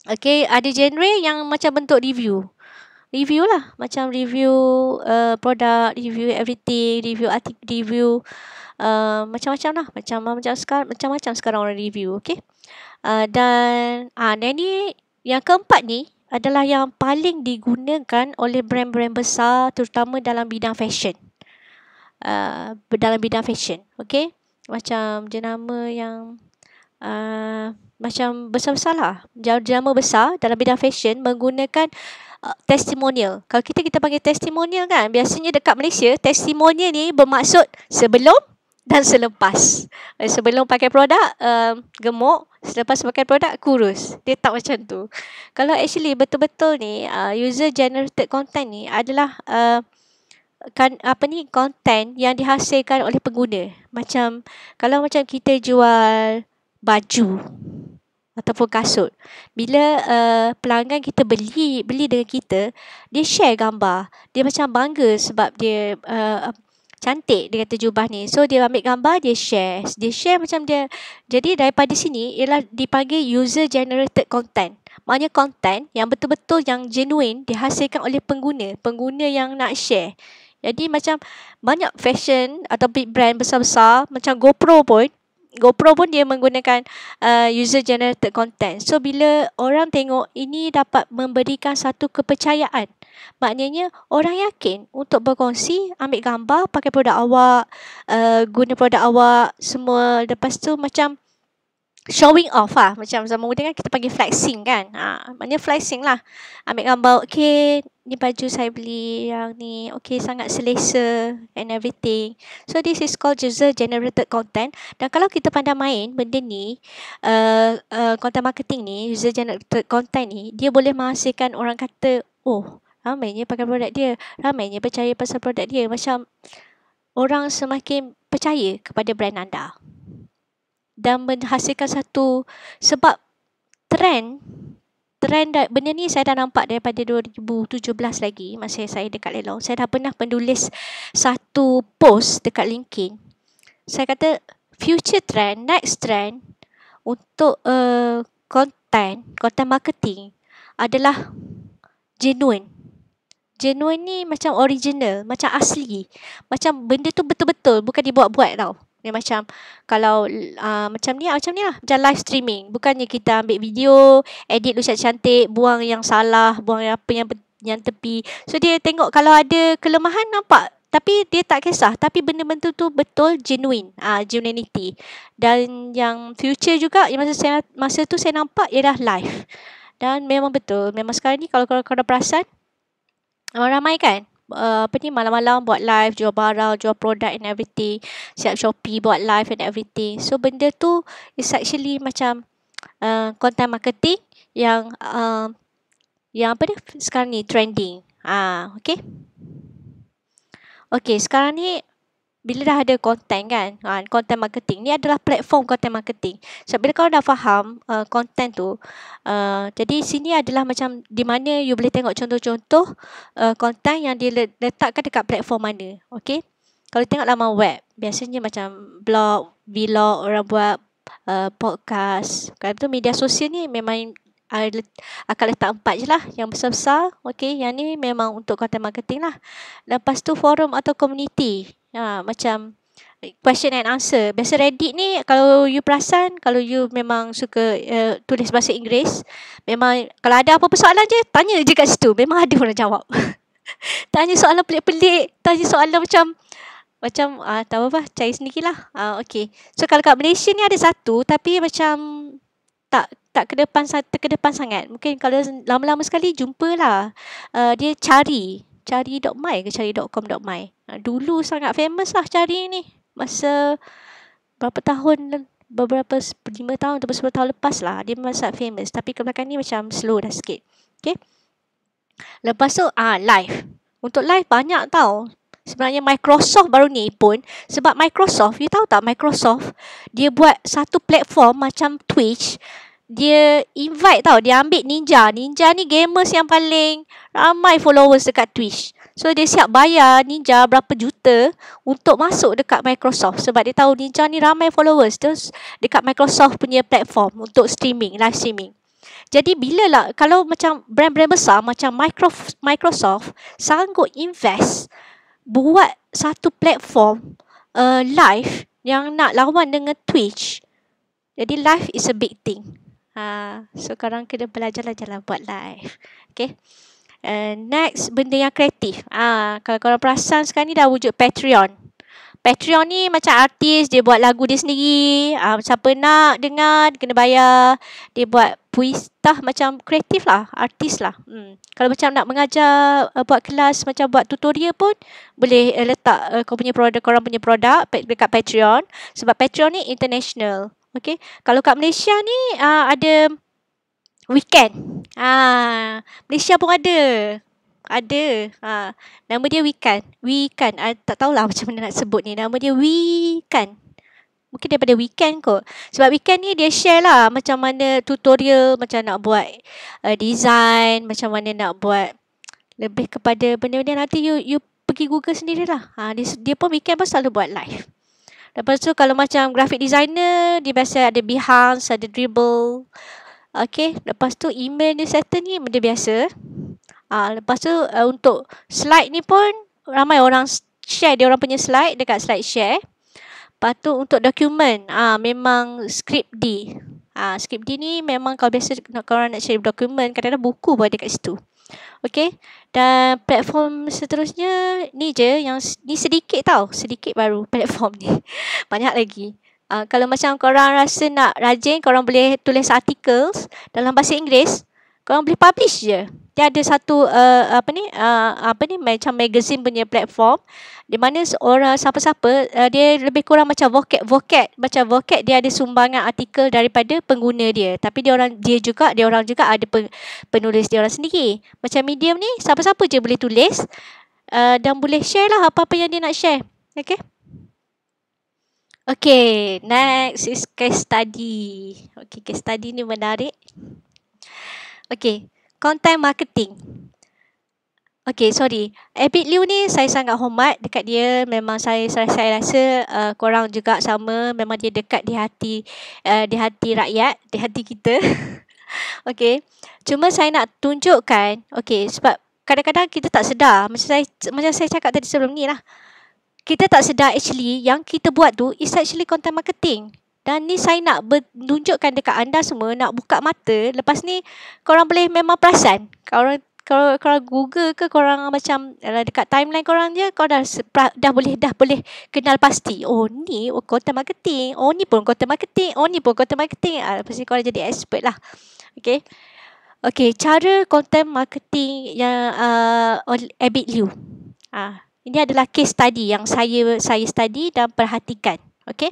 A: Okay, ada genre yang macam bentuk review. Review lah. Macam review uh, produk, review everything, review artik, review Uh, macam-macam lah macam macam sekarang macam-macam sekarang orang review okay uh, dan ah uh, nanny yang keempat ni adalah yang paling digunakan oleh brand-brand besar terutama dalam bidang fashion uh, dalam bidang fashion okay macam jenama yang uh, macam besar-besar lah jenama besar dalam bidang fashion menggunakan uh, testimonial. Kalau kita kita panggil testimonial kan, biasanya dekat Malaysia, testimonial ni bermaksud sebelum dan selepas. Eh, sebelum pakai produk, uh, gemuk. Selepas pakai produk, kurus. Dia tak macam tu. Kalau actually betul-betul ni, uh, user generated content ni adalah uh, kan, apa ni content yang dihasilkan oleh pengguna. Macam kalau macam kita jual baju ataupun kasut. Bila uh, pelanggan kita beli beli dengan kita, dia share gambar. Dia macam bangga sebab dia uh, cantik dia kata jubah ni so dia ambil gambar dia share dia share macam dia jadi daripada sini ialah dipanggil user generated content maknanya content yang betul-betul yang genuine dihasilkan oleh pengguna pengguna yang nak share jadi macam banyak fashion atau big brand besar-besar macam GoPro pun GoPro pun dia menggunakan uh, user generated content. So bila orang tengok ini dapat memberikan satu kepercayaan Maknanya orang yakin untuk berkongsi, ambil gambar, pakai produk awak, uh, guna produk awak, semua lepas tu macam showing off lah. Macam zaman muda kan kita panggil flexing kan. Ha, maknanya flexing lah. Ambil gambar, okay ni baju saya beli yang ni okay sangat selesa and everything. So this is called user generated content. Dan kalau kita pandai main benda ni, uh, uh, content marketing ni, user generated content ni, dia boleh menghasilkan orang kata, oh ramainya pakai produk dia, ramainya percaya pasal produk dia. Macam orang semakin percaya kepada brand anda dan menghasilkan satu sebab trend trend da, benda ni saya dah nampak daripada 2017 lagi masa saya dekat lelong, saya dah pernah penulis satu post dekat LinkedIn saya kata future trend next trend untuk uh, content content marketing adalah genuine genuine ni macam original, macam asli. Macam benda tu betul-betul, bukan dibuat-buat tau. Ni macam kalau uh, macam ni lah, macam ni lah. Macam live streaming. Bukannya kita ambil video, edit lucat cantik, buang yang salah, buang yang apa yang yang tepi. So dia tengok kalau ada kelemahan nampak. Tapi dia tak kisah. Tapi benda-benda tu betul genuine. Uh, genuinity. Dan yang future juga, yang masa, saya, masa tu saya nampak ialah live. Dan memang betul. Memang sekarang ni kalau korang, korang perasan, Memang ramai kan? Uh, apa ni malam-malam buat live jual barang jual produk and everything siap shopee buat live and everything so benda tu is actually macam uh, content marketing yang uh, yang apa dia sekarang ni trending ah uh, okay okay sekarang ni bila dah ada content kan ha, content marketing ni adalah platform content marketing so bila kau dah faham uh, content tu uh, jadi sini adalah macam di mana you boleh tengok contoh-contoh uh, content yang diletakkan dekat platform mana okay kalau tengok laman web biasanya macam blog vlog orang buat uh, podcast kalau tu media sosial ni memang akan letak empat je lah yang besar-besar okay yang ni memang untuk content marketing lah lepas tu forum atau community uh, macam eh, question and answer. Biasa Reddit ni kalau you perasan, kalau you memang suka uh, tulis bahasa Inggeris, memang kalau ada apa-apa soalan je, tanya je kat situ. Memang ada orang jawab. tanya soalan pelik-pelik, tanya soalan macam macam ah uh, tahu apa, cari sendirilah. Ah uh, okey. So kalau kat Malaysia ni ada satu tapi macam tak tak ke depan ke depan sangat. Mungkin kalau lama-lama sekali jumpalah. Uh, ah, dia cari cari.my ke cari.com.my. Uh, Ha, dulu sangat famous lah cari ni. Masa berapa tahun, beberapa lima tahun atau sepuluh tahun lepas lah. Dia memang sangat famous. Tapi kebelakang ni macam slow dah sikit. Okay. Lepas tu, ah uh, live. Untuk live banyak tau. Sebenarnya Microsoft baru ni pun. Sebab Microsoft, you tahu tak Microsoft, dia buat satu platform macam Twitch. Dia invite tau, dia ambil Ninja. Ninja ni gamers yang paling ramai followers dekat Twitch. So dia siap bayar Ninja berapa juta untuk masuk dekat Microsoft sebab dia tahu Ninja ni ramai followers tu dekat Microsoft punya platform untuk streaming, live streaming. Jadi bila lah kalau macam brand-brand besar macam Microsoft sanggup invest buat satu platform uh, live yang nak lawan dengan Twitch. Jadi live is a big thing. Ha, so sekarang kena belajar-belajar lah buat live. Okay next benda yang kreatif. Ah, kalau korang perasan sekarang ni dah wujud Patreon. Patreon ni macam artis dia buat lagu dia sendiri. Ah, siapa nak dengar kena bayar. Dia buat puisi, macam kreatif lah, artis lah. Hmm. Kalau macam nak mengajar uh, buat kelas macam buat tutorial pun boleh uh, letak uh, kau punya produk korang punya produk dekat Patreon sebab Patreon ni international. Okay. Kalau kat Malaysia ni uh, ada Weekend. Ha, Malaysia pun ada. Ada. Ha, nama dia Wikan. Wikan. I tak tahulah macam mana nak sebut ni. Nama dia Wikan. Mungkin daripada weekend kot. Sebab weekend ni dia share lah macam mana tutorial, macam nak buat uh, design, macam mana nak buat lebih kepada benda-benda. Nanti you, you pergi Google sendiri lah. Ha, ah, dia, dia pun weekend pun selalu buat live. Lepas tu kalau macam graphic designer, dia biasa ada Behance, ada Dribble. Okey, lepas tu email ni settle ni benda biasa. Ah, lepas tu uh, untuk slide ni pun ramai orang share dia orang punya slide dekat slide share. Lepas tu untuk dokumen, ah memang script D. Ah script D ni memang kalau biasa nak orang nak share dokumen, kadang-kadang buku pun ada kat situ. Okey. Dan platform seterusnya ni je yang ni sedikit tau, sedikit baru platform ni. Banyak lagi. Uh, kalau macam korang rasa nak rajin, korang boleh tulis artikel dalam bahasa Inggeris. Korang boleh publish je. Dia ada satu uh, apa ni uh, apa ni macam magazine punya platform di mana orang siapa-siapa uh, dia lebih kurang macam voket voket macam voket dia ada sumbangan artikel daripada pengguna dia tapi dia orang dia juga dia orang juga ada penulis dia orang sendiri macam medium ni siapa-siapa je boleh tulis uh, dan boleh share lah apa-apa yang dia nak share okay? Okay, next is case study. Okay, case study ni menarik. Okay, content marketing. Okay, sorry. Abid Liu ni saya sangat hormat dekat dia. Memang saya saya, saya rasa uh, korang juga sama. Memang dia dekat di hati uh, di hati rakyat, di hati kita. okay. Cuma saya nak tunjukkan, okay, sebab kadang-kadang kita tak sedar. Macam saya macam saya cakap tadi sebelum ni lah. Uh, kita tak sedar actually yang kita buat tu is actually content marketing. Dan ni saya nak tunjukkan dekat anda semua, nak buka mata. Lepas ni, korang boleh memang perasan. Korang, kau kau Google ke, kau orang macam eh, dekat timeline kau orang je, kau dah, dah boleh dah boleh kenal pasti. Oh, ni oh, content marketing. Oh, ni pun content marketing. Oh, ni pun content marketing. Ah, lepas ni korang jadi expert lah. Okay. Okay, cara content marketing yang uh, Abit Liu. Ah, ini adalah case study yang saya saya study dan perhatikan. Okay.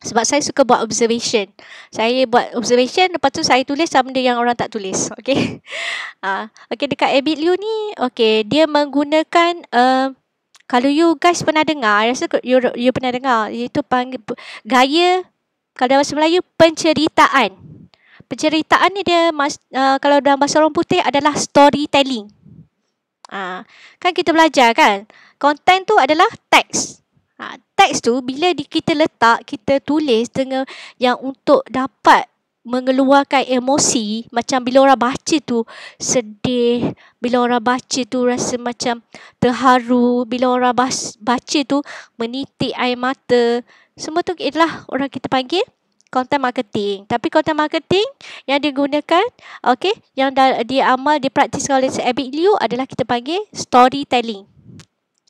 A: Sebab saya suka buat observation. Saya buat observation, lepas tu saya tulis sama dengan yang orang tak tulis. Okay. Uh, ah, okay, dekat Abit Liu ni, okay, dia menggunakan, uh, kalau you guys pernah dengar, rasa you, you pernah dengar, itu panggil, gaya, kalau dalam bahasa Melayu, penceritaan. Penceritaan ni dia, uh, kalau dalam bahasa orang putih adalah storytelling. Ha, kan kita belajar kan? konten tu adalah teks. Ha, teks tu bila di, kita letak, kita tulis dengan yang untuk dapat mengeluarkan emosi macam bila orang baca tu sedih, bila orang baca tu rasa macam terharu, bila orang baca tu menitik air mata. Semua tu ialah orang kita panggil content marketing. Tapi content marketing yang digunakan, okay, yang dah diamal, dipraktiskan oleh Abby Liu adalah kita panggil storytelling.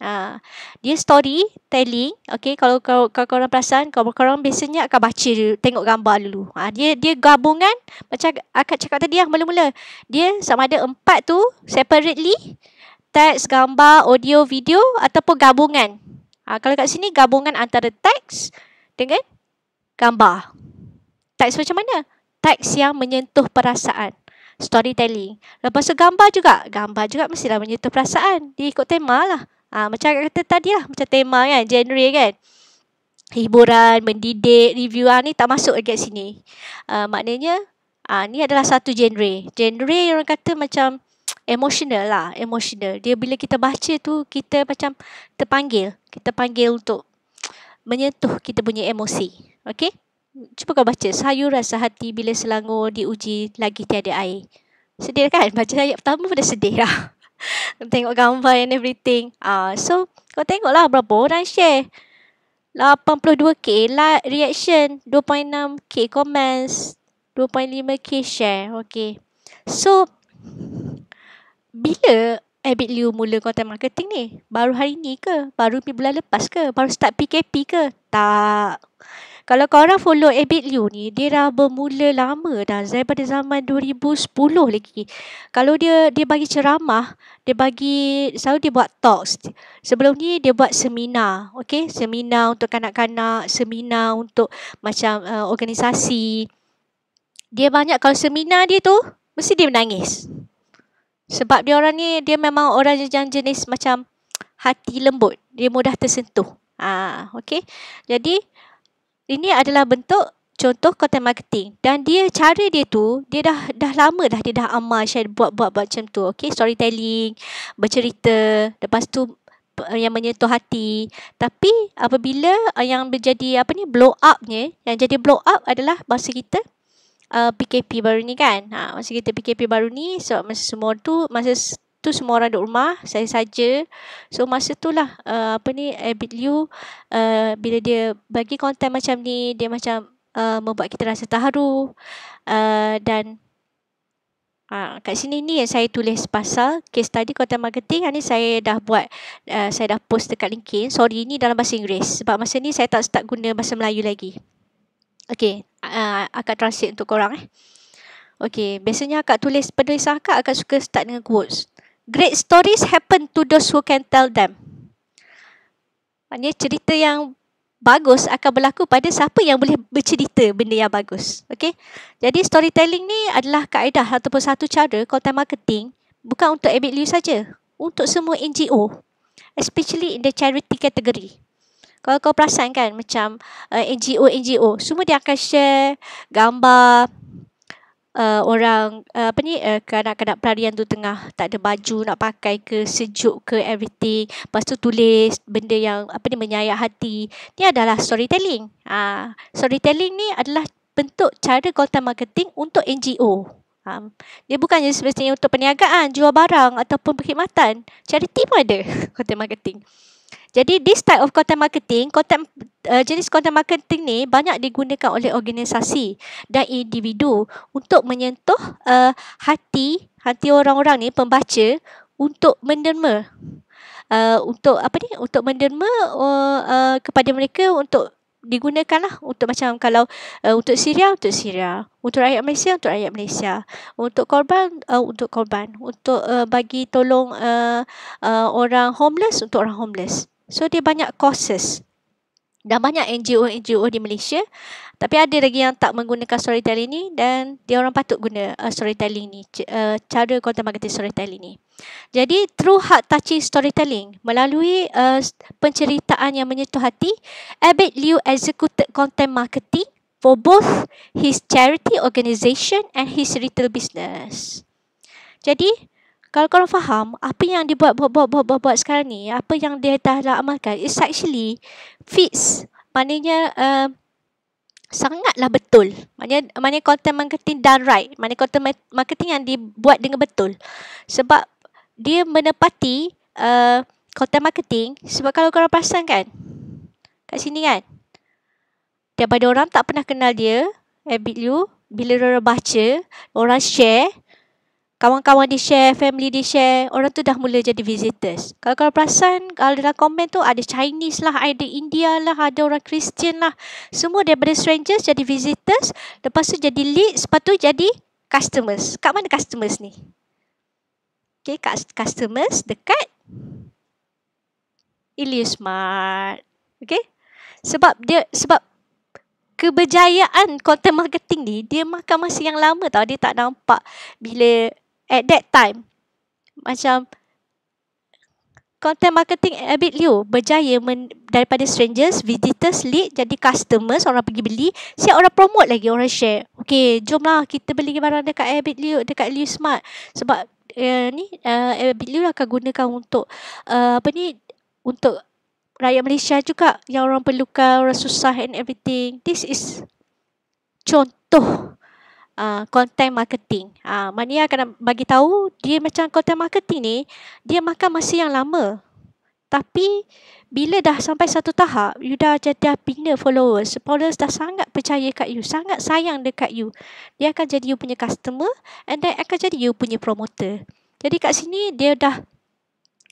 A: Ah, dia storytelling. Okay, kalau kau kau korang perasan, kau korang, korang biasanya akan baca dulu, tengok gambar dulu. Ah, dia dia gabungan macam akak cakap tadi yang lah mula-mula. Dia sama ada empat tu separately text, gambar, audio, video ataupun gabungan. Ah, kalau kat sini gabungan antara text, dengan gambar teks macam mana? Teks yang menyentuh perasaan. Storytelling. Lepas tu gambar juga. Gambar juga mestilah menyentuh perasaan. Dia ikut tema lah. Ha, macam Kak kata tadi lah. Macam tema kan. Genre kan. Hiburan, mendidik, review ha, ni tak masuk dekat sini. Uh, maknanya, ha, ni adalah satu genre. Genre yang orang kata macam emotional lah. Emotional. Dia bila kita baca tu, kita macam terpanggil. Kita panggil untuk menyentuh kita punya emosi. Okay? Cuba kau baca Sayur rasa hati bila selangor diuji lagi tiada air Sedih kan? Baca ayat pertama pun dah sedih lah Tengok gambar and everything Ah, uh, So kau tengoklah berapa orang share 82k like reaction 2.6k comments 2.5k share Okay So Bila Abid Liu mula content marketing ni? Baru hari ni ke? Baru bulan lepas ke? Baru start PKP ke? Tak kalau orang follow Abid Liu ni, dia dah bermula lama dah daripada zaman 2010 lagi. Kalau dia dia bagi ceramah, dia bagi selalu dia buat talks. Sebelum ni dia buat seminar, okey, seminar untuk kanak-kanak, seminar untuk macam uh, organisasi. Dia banyak kalau seminar dia tu mesti dia menangis. Sebab dia orang ni dia memang orang yang jenis macam hati lembut, dia mudah tersentuh. Ah, okey. Jadi ini adalah bentuk contoh content marketing dan dia cara dia tu dia dah dah lama dah dia dah amal share buat buat macam tu okay storytelling bercerita lepas tu eh, yang menyentuh hati tapi apabila eh, yang berjadi apa ni blow upnya yang jadi blow up adalah masa kita uh, eh, PKP baru ni kan ha, masa kita PKP baru ni sebab so, masa semua tu masa tu semua orang duduk rumah, saya saja. So masa tu lah uh, apa ni Abid Liu uh, bila dia bagi konten macam ni, dia macam uh, membuat kita rasa terharu. Uh, dan uh, kat sini ni yang saya tulis pasal case study content marketing ni saya dah buat uh, saya dah post dekat LinkedIn. Sorry ni dalam bahasa Inggeris sebab masa ni saya tak start guna bahasa Melayu lagi. Okay, uh, akak translate untuk korang eh. Okay, biasanya akak tulis penulis akak akan suka start dengan quotes great stories happen to those who can tell them. Maknanya cerita yang bagus akan berlaku pada siapa yang boleh bercerita benda yang bagus. Okay? Jadi storytelling ni adalah kaedah ataupun satu cara content marketing bukan untuk MLU saja, untuk semua NGO especially in the charity category. Kalau kau perasan kan macam uh, eh, NGO-NGO, semua dia akan share gambar uh, orang uh, apa ni uh, kanak-kanak pelarian tu tengah tak ada baju nak pakai ke sejuk ke everything lepas tu tulis benda yang apa ni menyayat hati ni adalah storytelling uh, storytelling ni adalah bentuk cara content marketing untuk NGO um, ha, dia bukannya sebenarnya untuk perniagaan jual barang ataupun perkhidmatan charity pun ada content marketing jadi this type of content marketing, content uh, jenis content marketing ni banyak digunakan oleh organisasi dan individu untuk menyentuh uh, hati hati orang-orang ni pembaca untuk menderma uh, untuk apa ni untuk menderma uh, uh, kepada mereka untuk digunakanlah untuk macam kalau uh, untuk Syria untuk Syria untuk rakyat Malaysia untuk rakyat Malaysia untuk korban uh, untuk korban untuk uh, bagi tolong uh, uh, orang homeless untuk orang homeless So dia banyak courses. Dah banyak NGO-NGO di Malaysia. Tapi ada lagi yang tak menggunakan storytelling ni dan dia orang patut guna uh, storytelling ni. C- uh, cara content marketing storytelling ni. Jadi through heart touching storytelling melalui uh, penceritaan yang menyentuh hati, Abbott Liu executed content marketing for both his charity organisation and his retail business. Jadi kalau korang faham apa yang dibuat buat buat buat buat buat, sekarang ni, apa yang dia dah nak amalkan is actually fits. Maknanya uh, sangatlah betul. Maknanya maknanya content marketing done right. Maknanya content marketing yang dibuat dengan betul. Sebab dia menepati uh, content marketing sebab kalau korang perasan kan kat sini kan daripada orang tak pernah kenal dia Abit eh, you, bila orang baca, orang share, kawan-kawan di share, family di share, orang tu dah mula jadi visitors. Kalau kau perasan, kalau dalam komen tu ada Chinese lah, ada India lah, ada orang Christian lah. Semua daripada strangers jadi visitors, lepas tu jadi leads, lepas tu jadi customers. Kat mana customers ni? Okay, kat customers dekat smart. Okay? Sebab dia, sebab keberjayaan content marketing ni, dia makan masa yang lama tau. Dia tak nampak bila at that time macam content marketing Abit Liu berjaya men, daripada strangers, visitors, lead jadi customers, orang pergi beli, siap orang promote lagi, orang share. Okay, jomlah kita beli barang dekat Abit Liu, dekat Liu Smart. Sebab uh, ni uh, Abit Liu akan gunakan untuk uh, apa ni, untuk rakyat Malaysia juga yang orang perlukan, orang susah and everything. This is contoh. Uh, content marketing. uh, Mania akan bagi tahu dia macam content marketing ni, dia makan masa yang lama. Tapi bila dah sampai satu tahap, you dah jadi bina followers. Followers dah sangat percaya kat you. Sangat sayang dekat you. Dia akan jadi you punya customer and then akan jadi you punya promoter. Jadi kat sini dia dah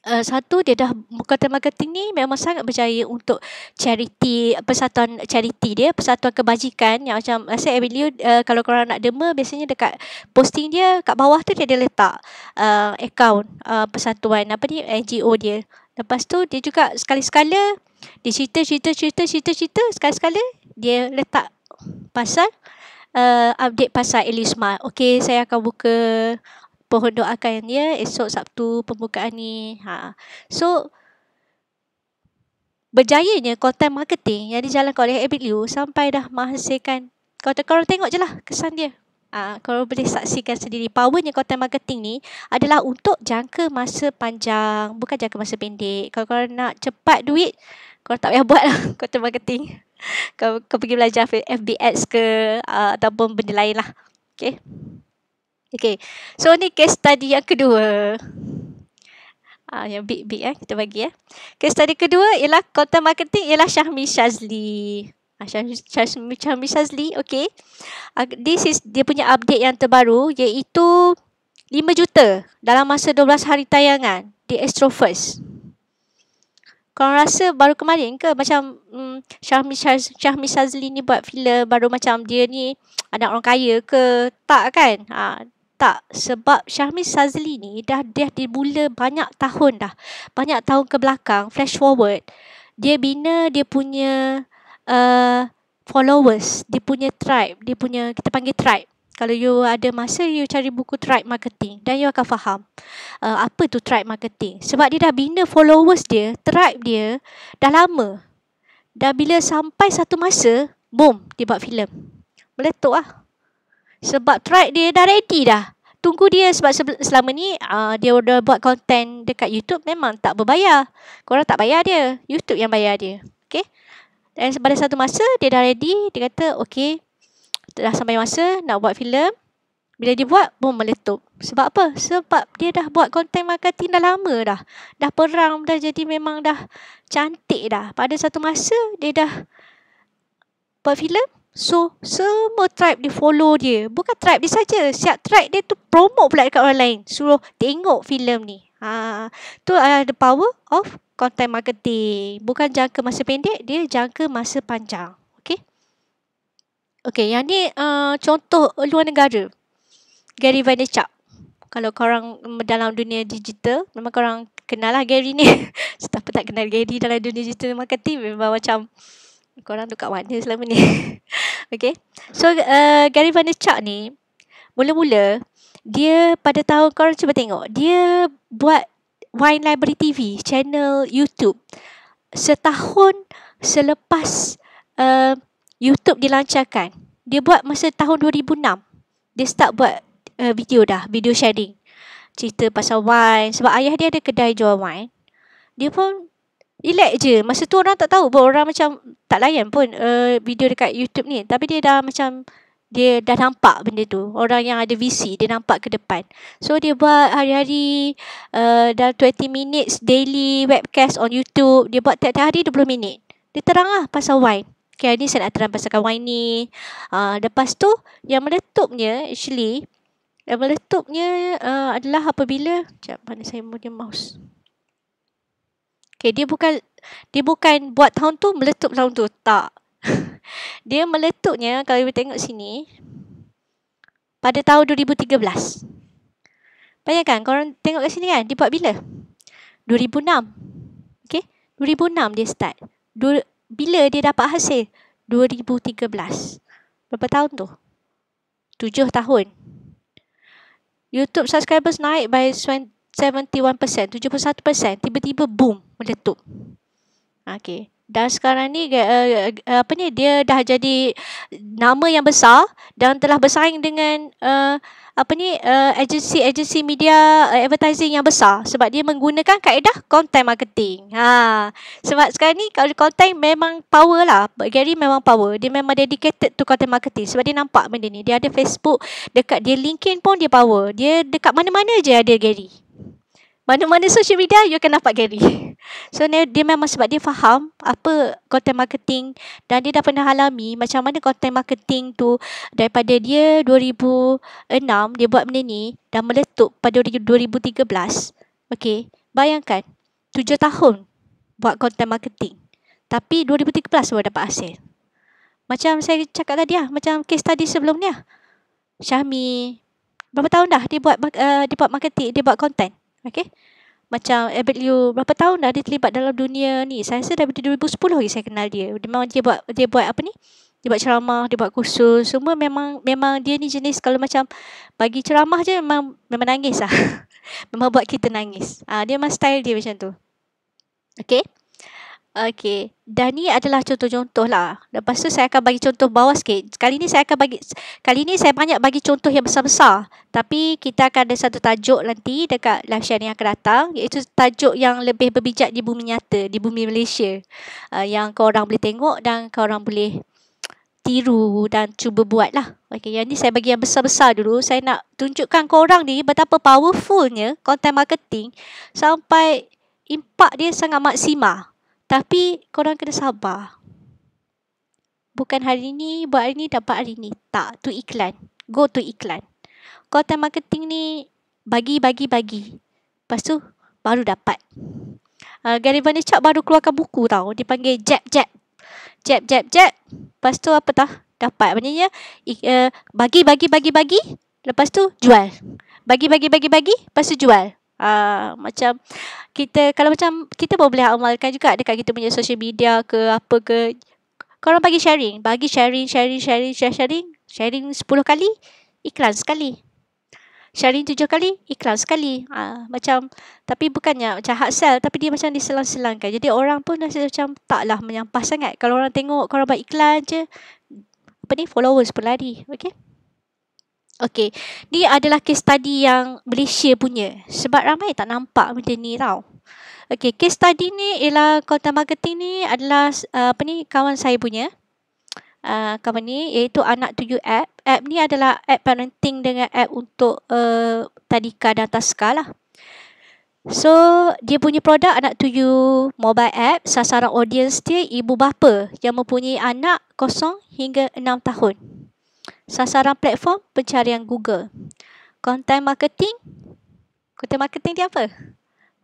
A: Uh, satu dia dah kata marketing ni memang sangat berjaya untuk charity persatuan charity dia persatuan kebajikan yang macam saya Emilio uh, kalau korang nak derma biasanya dekat posting dia kat bawah tu dia ada letak uh, account uh, persatuan apa ni NGO dia lepas tu dia juga sekali-sekala dia cerita cerita cerita cerita cerita sekali-sekala dia letak pasal uh, update pasal Elisma okey saya akan buka pohon doakan ya esok Sabtu pembukaan ni. Ha. So berjayanya content marketing yang dijalankan oleh Abid Liu sampai dah menghasilkan kau tak kau tengok jelah kesan dia. Ah, ha, kau boleh saksikan sendiri powernya content marketing ni adalah untuk jangka masa panjang, bukan jangka masa pendek. Kalau kau nak cepat duit, kau tak payah buat lah content marketing. Kau, kau pergi belajar FBS ke uh, ataupun benda lain lah. Okay. Okay. So ni case study yang kedua. Ah, yang big big eh kita bagi eh. Case study kedua ialah content marketing ialah Syahmi Shazli. Ah, Syahmi, Syahmi Shazli, okay. Uh, this is dia punya update yang terbaru iaitu 5 juta dalam masa 12 hari tayangan di Astro First. Korang rasa baru kemarin ke macam hmm, Syahmi, Syahmi Shazli ni buat filem baru macam dia ni anak orang kaya ke tak kan? Ha, tak sebab Syahmi Sazli ni dah dia dimula banyak tahun dah. Banyak tahun ke belakang flash forward. Dia bina dia punya uh, followers, dia punya tribe, dia punya kita panggil tribe. Kalau you ada masa you cari buku tribe marketing dan you akan faham uh, apa tu tribe marketing. Sebab dia dah bina followers dia, tribe dia dah lama. Dah bila sampai satu masa, boom, dia buat filem. Meletup ah sebab track dia dah ready dah. Tunggu dia sebab selama ni uh, dia dah buat konten dekat YouTube memang tak berbayar. Korang tak bayar dia. YouTube yang bayar dia. Okay. Dan pada satu masa dia dah ready. Dia kata okay. Dah sampai masa nak buat filem. Bila dia buat, boom meletup. Sebab apa? Sebab dia dah buat konten marketing dah lama dah. Dah perang, dah jadi memang dah cantik dah. Pada satu masa, dia dah buat filem. So semua tribe dia follow dia. Bukan tribe dia saja. Siap tribe dia tu promote pula dekat orang lain. Suruh tengok filem ni. Ha, tu uh, the power of content marketing. Bukan jangka masa pendek. Dia jangka masa panjang. Okay. Okay. Yang ni uh, contoh luar negara. Gary Vaynerchuk. Kalau korang dalam dunia digital. Memang korang kenal lah Gary ni. Siapa tak kenal Gary dalam dunia digital marketing. Memang macam korang duduk kat mana selama ni? okay. So, uh, Gary Vaynerchuk ni, mula-mula, dia pada tahun, korang cuba tengok, dia buat Wine Library TV, channel YouTube. Setahun selepas uh, YouTube dilancarkan, dia buat masa tahun 2006. Dia start buat uh, video dah, video sharing. Cerita pasal wine. Sebab ayah dia ada kedai jual wine. Dia pun Relax je Masa tu orang tak tahu pun Orang macam Tak layan pun uh, Video dekat YouTube ni Tapi dia dah macam Dia dah nampak benda tu Orang yang ada VC Dia nampak ke depan So dia buat hari-hari uh, Dalam 20 minutes Daily webcast on YouTube Dia buat tiap-tiap hari 20 minit Dia terang lah pasal wine Okay ni saya nak terang pasal kan wine ni uh, Lepas tu Yang meletupnya actually Yang meletupnya uh, adalah apabila Sekejap mana saya punya mouse Okay, dia bukan dia bukan buat tahun tu meletup tahun tu. Tak. dia meletupnya kalau kita tengok sini pada tahun 2013. Bayangkan korang tengok kat sini kan dia buat bila? 2006. Okay. 2006 dia start. Du- bila dia dapat hasil? 2013. Berapa tahun tu? 7 tahun. YouTube subscribers naik by 71%, 71%, tiba-tiba boom, meletup. Okay. Dan sekarang ni, uh, apa ni, dia dah jadi nama yang besar dan telah bersaing dengan uh, apa ni, uh, agensi-agensi media uh, advertising yang besar sebab dia menggunakan kaedah content marketing. Ha. Sebab sekarang ni, kalau content memang power lah. Gary memang power. Dia memang dedicated to content marketing sebab dia nampak benda ni. Dia ada Facebook, dekat dia LinkedIn pun dia power. Dia dekat mana-mana je ada Gary. Mana-mana social media You akan dapat Gary So dia, dia memang sebab dia faham Apa content marketing Dan dia dah pernah alami Macam mana content marketing tu Daripada dia 2006 Dia buat benda ni Dan meletup pada 2013 Okay Bayangkan 7 tahun Buat content marketing Tapi 2013 baru dapat hasil Macam saya cakap tadi lah Macam case tadi sebelum ni lah Syahmi Berapa tahun dah dia buat, uh, dia buat marketing Dia buat content Okay. Macam Liu berapa tahun dah dia terlibat dalam dunia ni. Saya rasa dari 2010 lagi saya kenal dia. Memang dia buat dia buat apa ni? Dia buat ceramah, dia buat kursus. Semua memang memang dia ni jenis kalau macam bagi ceramah je memang memang nangis lah. memang buat kita nangis. Ah dia memang style dia macam tu. Okay. Okay. Dan ni adalah contoh-contoh lah. Lepas tu saya akan bagi contoh bawah sikit. Kali ni saya akan bagi, kali ni saya banyak bagi contoh yang besar-besar. Tapi kita akan ada satu tajuk nanti dekat live share yang akan datang. Iaitu tajuk yang lebih berbijak di bumi nyata, di bumi Malaysia. Uh, yang korang boleh tengok dan korang boleh tiru dan cuba buat lah. Okay, yang ni saya bagi yang besar-besar dulu. Saya nak tunjukkan korang ni betapa powerfulnya content marketing sampai impak dia sangat maksimal. Tapi korang kena sabar. Bukan hari ni, buat hari ni, dapat hari ni. Tak, tu iklan. Go to iklan. Content marketing ni, bagi, bagi, bagi. Lepas tu, baru dapat. Uh, Gary Vaynerchuk baru keluarkan buku tau. Dia panggil jab, jab. Jab, jab, jab. Lepas tu, apa tah? Dapat. Maksudnya, uh, eh, bagi, bagi, bagi, bagi. Lepas tu, jual. Bagi, bagi, bagi, bagi. Lepas tu, jual uh, macam kita kalau macam kita pun boleh amalkan juga dekat kita punya social media ke apa ke korang bagi sharing bagi sharing sharing sharing sharing sharing sharing 10 kali iklan sekali sharing 7 kali iklan sekali uh, macam tapi bukannya macam hard sell tapi dia macam diselang-selangkan jadi orang pun rasa macam taklah menyampah sangat kalau orang tengok korang bagi iklan je apa ni followers pun lari okey Okay. Ni adalah case study yang Malaysia punya. Sebab ramai tak nampak benda ni tau. Okay. Case study ni ialah content marketing ni adalah uh, apa ni kawan saya punya. Uh, kawan ni iaitu anak tujuh app. App ni adalah app parenting dengan app untuk uh, tadika dan taska lah. So, dia punya produk anak tuju mobile app. Sasaran audience dia ibu bapa yang mempunyai anak kosong hingga enam tahun. Sasaran platform pencarian Google. Content marketing. Content marketing dia apa?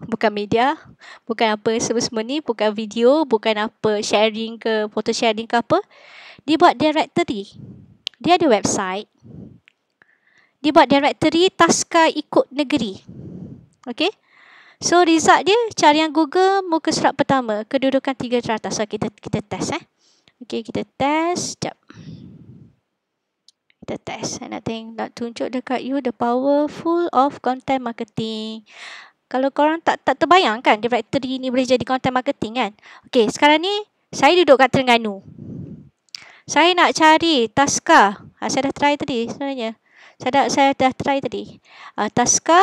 A: Bukan media, bukan apa semua-semua ni, bukan video, bukan apa sharing ke, photo sharing ke apa. Dia buat directory. Dia ada website. Dia buat directory taska ikut negeri. Okay. So, result dia carian Google muka surat pertama. Kedudukan tiga teratas. So, kita kita test eh. Okay, kita test. Sekejap the test and I think nak tunjuk dekat you the powerful of content marketing kalau korang tak tak terbayang kan directory ni boleh jadi content marketing kan okay sekarang ni saya duduk kat Terengganu saya nak cari Taska ha, saya dah try tadi sebenarnya saya dah, saya dah try tadi uh, Taska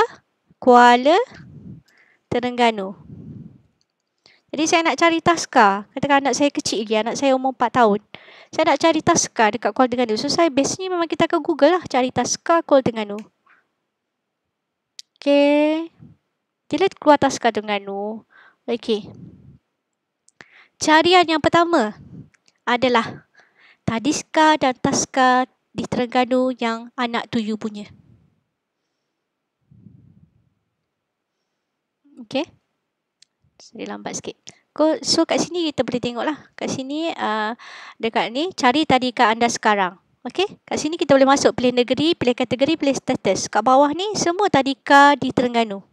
A: Kuala Terengganu jadi saya nak cari taska. Katakan anak saya kecil lagi. Anak saya umur 4 tahun. Saya nak cari taska dekat call dengan dia. So saya biasanya memang kita akan google lah. Cari taska call dengan tu. Okay. Kita keluar taska dengan tu. Okay. Carian yang pertama adalah Tadiska dan Taska di Terengganu yang anak tuyu punya. Okay. Jadi lambat sikit. So kat sini kita boleh tengok lah. Kat sini uh, dekat ni cari tadika anda sekarang. Okay. Kat sini kita boleh masuk pilih negeri, pilih kategori, pilih status. Kat bawah ni semua tadika di Terengganu.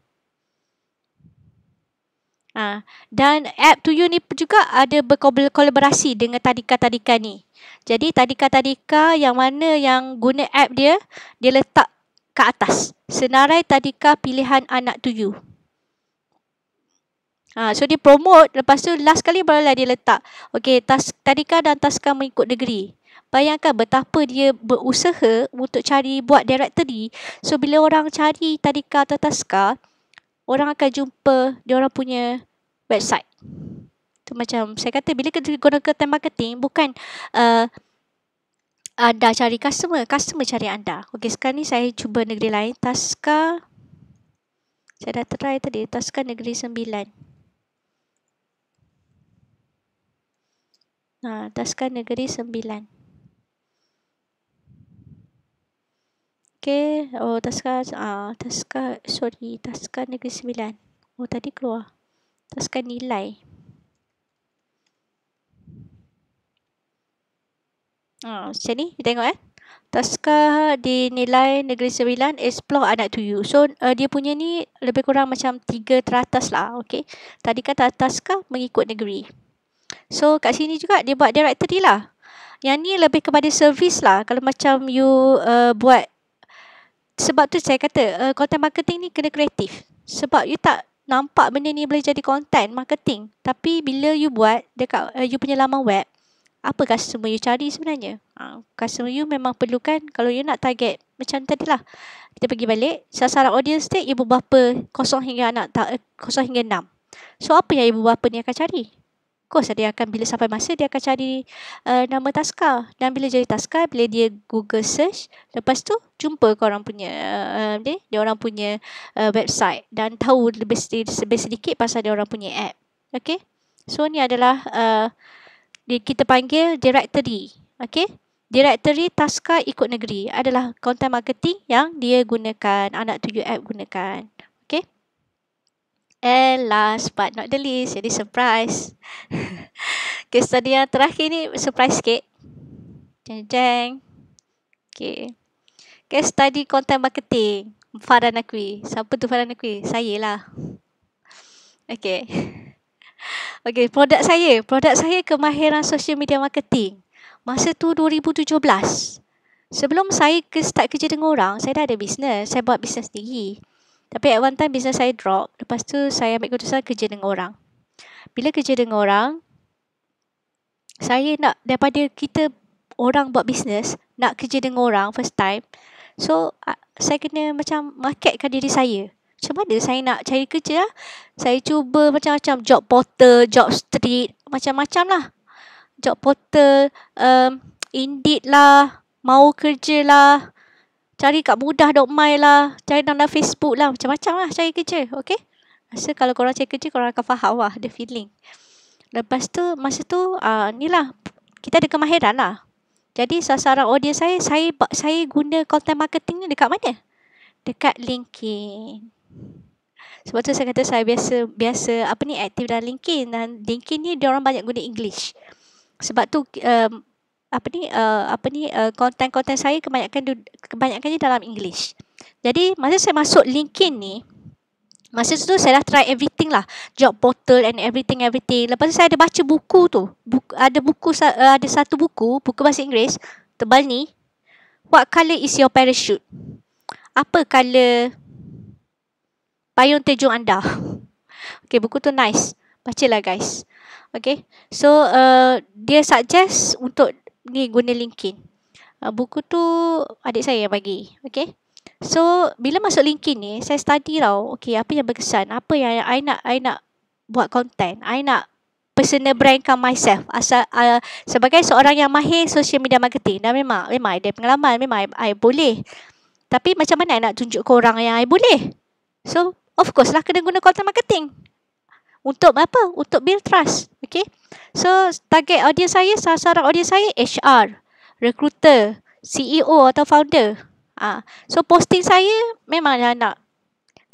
A: Ha. Dan app to you ni juga ada berkolaborasi dengan tadika-tadika ni. Jadi tadika-tadika yang mana yang guna app dia, dia letak kat atas. Senarai tadika pilihan anak to you. Ha, so dia promote lepas tu last kali baru lah dia letak. Okey, tas tadika dan taskan mengikut negeri. Bayangkan betapa dia berusaha untuk cari buat directory. So bila orang cari tadika atau taska, orang akan jumpa dia orang punya website. Tu macam saya kata bila kita guna ke marketing bukan uh, anda cari customer, customer cari anda. Okey, sekarang ni saya cuba negeri lain, taska saya dah try tadi, taska negeri sembilan. Ha, Taska Negeri Sembilan. Okay. Oh, Taska. Ah, Taska. Sorry. Taska Negeri Sembilan. Oh, tadi keluar. Taska Nilai. Ha, macam ni. Kita tengok eh. Taska di Nilai Negeri Sembilan. Explore Anak Tuyu. So, uh, dia punya ni lebih kurang macam tiga teratas lah. Okay. Tadi kata Taska mengikut negeri. So kat sini juga dia buat directory lah. Yang ni lebih kepada service lah. Kalau macam you uh, buat. Sebab tu saya kata uh, content marketing ni kena kreatif. Sebab you tak nampak benda ni boleh jadi content marketing. Tapi bila you buat dekat uh, you punya laman web. Apa customer you cari sebenarnya? Uh, customer you memang perlukan kalau you nak target macam tadi lah. Kita pergi balik. Sasaran audience dia ibu bapa kosong hingga anak tak eh, kosong hingga enam. So apa yang ibu bapa ni akan cari? course dia akan bila sampai masa dia akan cari uh, nama taska dan bila jadi taska bila dia google search lepas tu jumpa kau orang punya dia uh, eh, dia orang punya uh, website dan tahu lebih sedikit, sedikit pasal dia orang punya app okey so ni adalah uh, kita panggil directory okey Directory Taska ikut negeri adalah content marketing yang dia gunakan, anak tujuh app gunakan. Okey. And last but not the least, jadi surprise. Okay, study yang terakhir ni surprise sikit. Jeng jeng. Okay. Okay, study content marketing. Farah Nakwi. Siapa tu Farah Nakwi? Saya lah. Okay. Okay, produk saya. Produk saya kemahiran social media marketing. Masa tu 2017. Sebelum saya ke start kerja dengan orang, saya dah ada bisnes. Saya buat bisnes sendiri. Tapi at one time bisnes saya drop. Lepas tu saya ambil keputusan kerja dengan orang. Bila kerja dengan orang, saya nak daripada kita orang buat bisnes, nak kerja dengan orang first time. So, saya kena macam marketkan diri saya. Macam mana saya nak cari kerja? Ah? Saya cuba macam-macam job portal, job street, macam-macam lah. Job portal, um, indeed lah, mau kerja lah cari kat mudah.my lah. Cari dalam Facebook lah. Macam-macam lah cari kerja. Okay. Rasa kalau korang cari kerja, korang akan faham lah the feeling. Lepas tu, masa tu, uh, ni lah. Kita ada kemahiran lah. Jadi sasaran audience saya, saya saya guna content marketing ni dekat mana? Dekat LinkedIn. Sebab tu saya kata saya biasa biasa apa ni aktif dalam LinkedIn dan LinkedIn ni dia orang banyak guna English. Sebab tu um, apa ni uh, apa ni eh, konten-konten uh, saya kebanyakan kebanyakannya dalam English. Jadi masa saya masuk LinkedIn ni masa tu saya dah try everything lah job portal and everything everything. Lepas tu saya ada baca buku tu. Buku, ada buku uh, ada satu buku buku bahasa Inggeris tebal ni What color is your parachute? Apa color payung terjun anda? okay, buku tu nice. Bacalah guys. Okay. So, uh, dia suggest untuk ni guna LinkedIn. Uh, buku tu adik saya yang bagi. Okay. So, bila masuk LinkedIn ni, saya study tau. Okay, apa yang berkesan? Apa yang I nak, I nak buat content? I nak personal brandkan myself asal uh, sebagai seorang yang mahir social media marketing dan memang memang ada pengalaman memang I, I boleh tapi macam mana I nak tunjuk ke orang yang I boleh so of course lah kena guna content marketing untuk apa untuk build trust okey So target audience saya, sasaran audience saya HR, recruiter, CEO atau founder. Ah, ha. so posting saya memang dah nak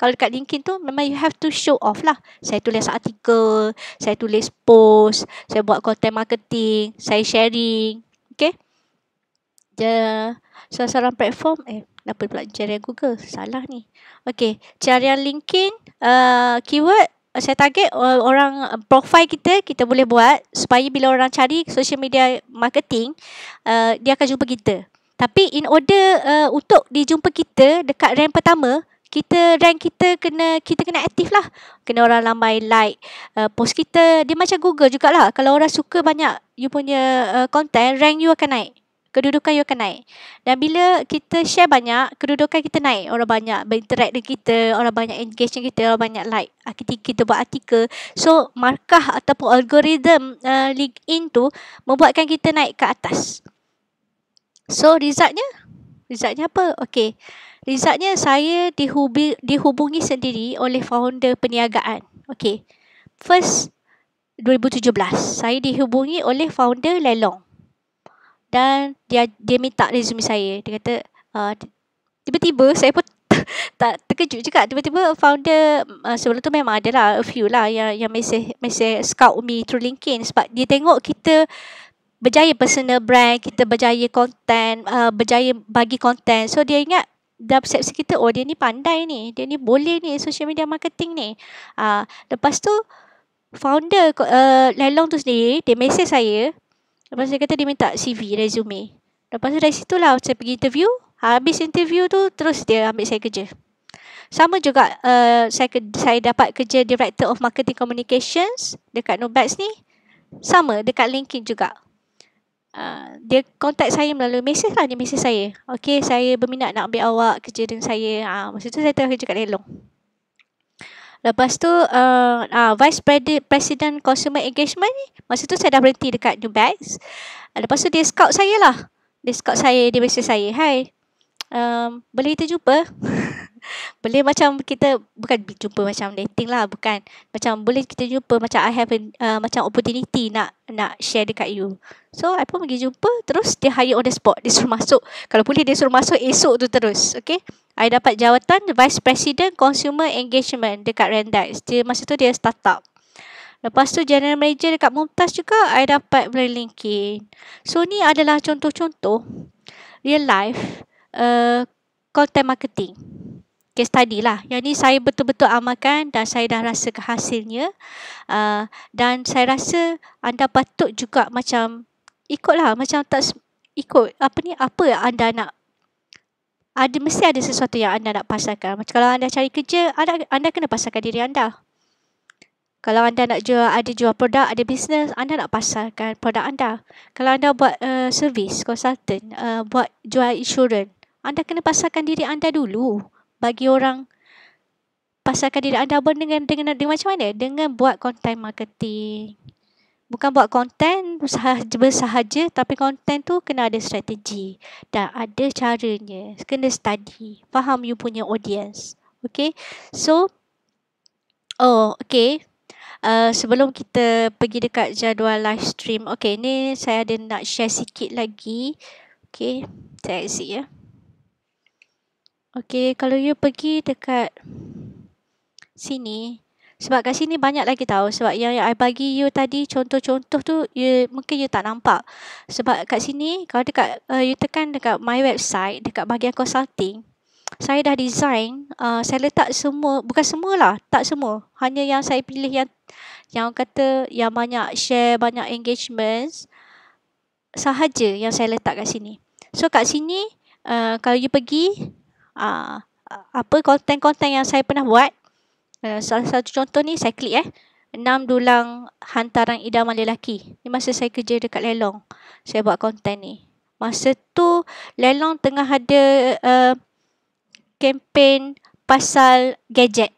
A: kalau dekat LinkedIn tu memang you have to show off lah. Saya tulis artikel, saya tulis post, saya buat content marketing, saya sharing. Okay. Je, sasaran platform, eh, kenapa pula carian Google? Salah ni. Okay, carian LinkedIn, uh, keyword, Eh, saya target eh, orang eh, profile kita kita boleh buat supaya bila orang cari social media marketing uh, dia akan jumpa kita. Tapi in order uh, untuk dijumpa kita dekat rank pertama kita rank kita kena kita kena aktif lah. Kena orang ramai like uh, post kita. Dia macam Google jugalah. Kalau orang suka banyak you punya uh, content, rank you akan naik kedudukan you akan naik. Dan bila kita share banyak, kedudukan kita naik. Orang banyak berinteract dengan kita, orang banyak engage dengan kita, orang banyak like. Ah, kita, kita buat artikel. So, markah ataupun algoritm uh, LinkedIn tu membuatkan kita naik ke atas. So, resultnya? Resultnya apa? Okay. Resultnya saya dihubi, dihubungi sendiri oleh founder perniagaan. Okay. First, 2017. Saya dihubungi oleh founder Lelong. Dan dia dia minta resume saya. Dia kata uh, tiba-tiba saya pun tak terkejut juga tiba-tiba founder uh, sebelum tu memang ada lah a few lah yang yang mesej mesej scout me through LinkedIn sebab dia tengok kita berjaya personal brand kita berjaya content uh, berjaya bagi content so dia ingat dalam persepsi kita oh dia ni pandai ni dia ni boleh ni social media marketing ni uh, lepas tu founder uh, Lelong tu sendiri dia mesej saya Lepas dia kata dia minta CV, resume. Lepas tu dari situ lah saya pergi interview. Habis interview tu terus dia ambil saya kerja. Sama juga uh, saya saya dapat kerja Director of Marketing Communications dekat Nobex ni. Sama dekat LinkedIn juga. Uh, dia kontak saya melalui mesej lah dia mesej saya. Okay saya berminat nak ambil awak kerja dengan saya. Ha, masa tu saya tengah kerja kat Lelong. Lepas tu uh, uh, Vice President Consumer Engagement ni Masa tu saya dah berhenti dekat New Bags Lepas tu dia scout saya lah Dia scout saya, dia mesej saya Hai, um, boleh kita jumpa? boleh macam kita bukan jumpa macam dating lah bukan macam boleh kita jumpa macam I have a, uh, macam opportunity nak nak share dekat you so I pun pergi jumpa terus dia hire on the spot dia suruh masuk kalau boleh dia suruh masuk esok tu terus okay I dapat jawatan Vice President Consumer Engagement dekat Randax dia masa tu dia startup Lepas tu general manager dekat Mumtaz juga I dapat boleh linkin. So ni adalah contoh-contoh real life uh, content marketing case study lah. Yang ni saya betul-betul amalkan dan saya dah rasa kehasilnya, Uh, ah, dan saya rasa anda patut juga macam ikutlah macam tak ikut apa ni apa yang anda nak ada mesti ada sesuatu yang anda nak pasarkan. Macam kalau anda cari kerja, anda anda kena pasarkan diri anda. Kalau anda nak jual ada jual produk, ada bisnes, anda nak pasarkan produk anda. Kalau anda buat uh, eh, servis, konsultan, uh, eh, buat jual insurans, anda kena pasarkan diri anda dulu bagi orang pasarkan diri anda pun dengan, dengan dengan macam mana? Dengan buat content marketing. Bukan buat content sahaja, sahaja tapi content tu kena ada strategi dan ada caranya. Kena study. Faham you punya audience. Okay. So, oh, okay. Uh, sebelum kita pergi dekat jadual live stream. Okay, ni saya ada nak share sikit lagi. Okay, saya exit ya. Yeah. Okay, kalau you pergi dekat sini, sebab kat sini banyak lagi tahu. Sebab yang, yang I bagi you tadi, contoh-contoh tu, you, mungkin you tak nampak. Sebab kat sini, kalau dekat, uh, you tekan dekat my website, dekat bahagian consulting, saya dah design, uh, saya letak semua, bukan semua lah, tak semua. Hanya yang saya pilih yang, yang kata yang banyak share, banyak engagements, sahaja yang saya letak kat sini. So kat sini, uh, kalau you pergi, uh, apa konten-konten yang saya pernah buat. Uh, salah satu contoh ni saya klik eh. 6 dulang hantaran idaman lelaki. Ni masa saya kerja dekat Lelong. Saya buat konten ni. Masa tu Lelong tengah ada uh, kempen pasal gadget.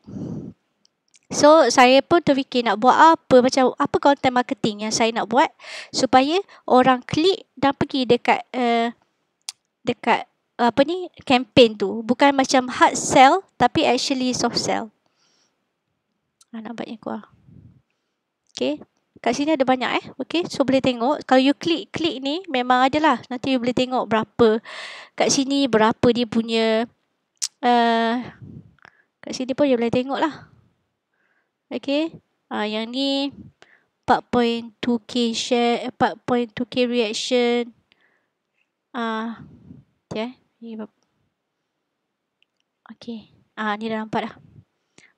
A: So saya pun terfikir nak buat apa macam apa konten marketing yang saya nak buat supaya orang klik dan pergi dekat uh, dekat apa ni campaign tu bukan macam hard sell tapi actually soft sell. Ah nampaknya kuah. Okay. Kat sini ada banyak eh. Okay. So boleh tengok. Kalau you klik klik ni memang ada lah. Nanti you boleh tengok berapa. Kat sini berapa dia punya. Uh, kat sini pun you boleh tengok lah. Okay. Ah uh, yang ni 4.2k share, 4.2k eh, reaction. Ah, uh, okay. Eh. Penyebab. Okay. Ah, ni dah nampak dah.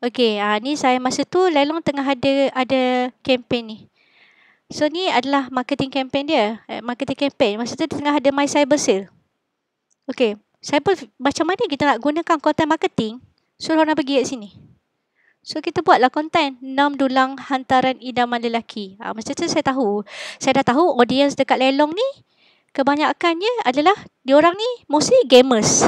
A: Okay. Ah, ni saya masa tu Lelong tengah ada ada kempen ni. So ni adalah marketing campaign dia. Eh, marketing campaign. Masa tu tengah ada My Cyber Sale. Okay. pun macam mana kita nak gunakan content marketing? So orang pergi kat sini. So kita buatlah content. 6 dulang hantaran idaman lelaki. Ah, masa tu saya tahu. Saya dah tahu audience dekat Lelong ni kebanyakannya adalah orang ni mostly gamers.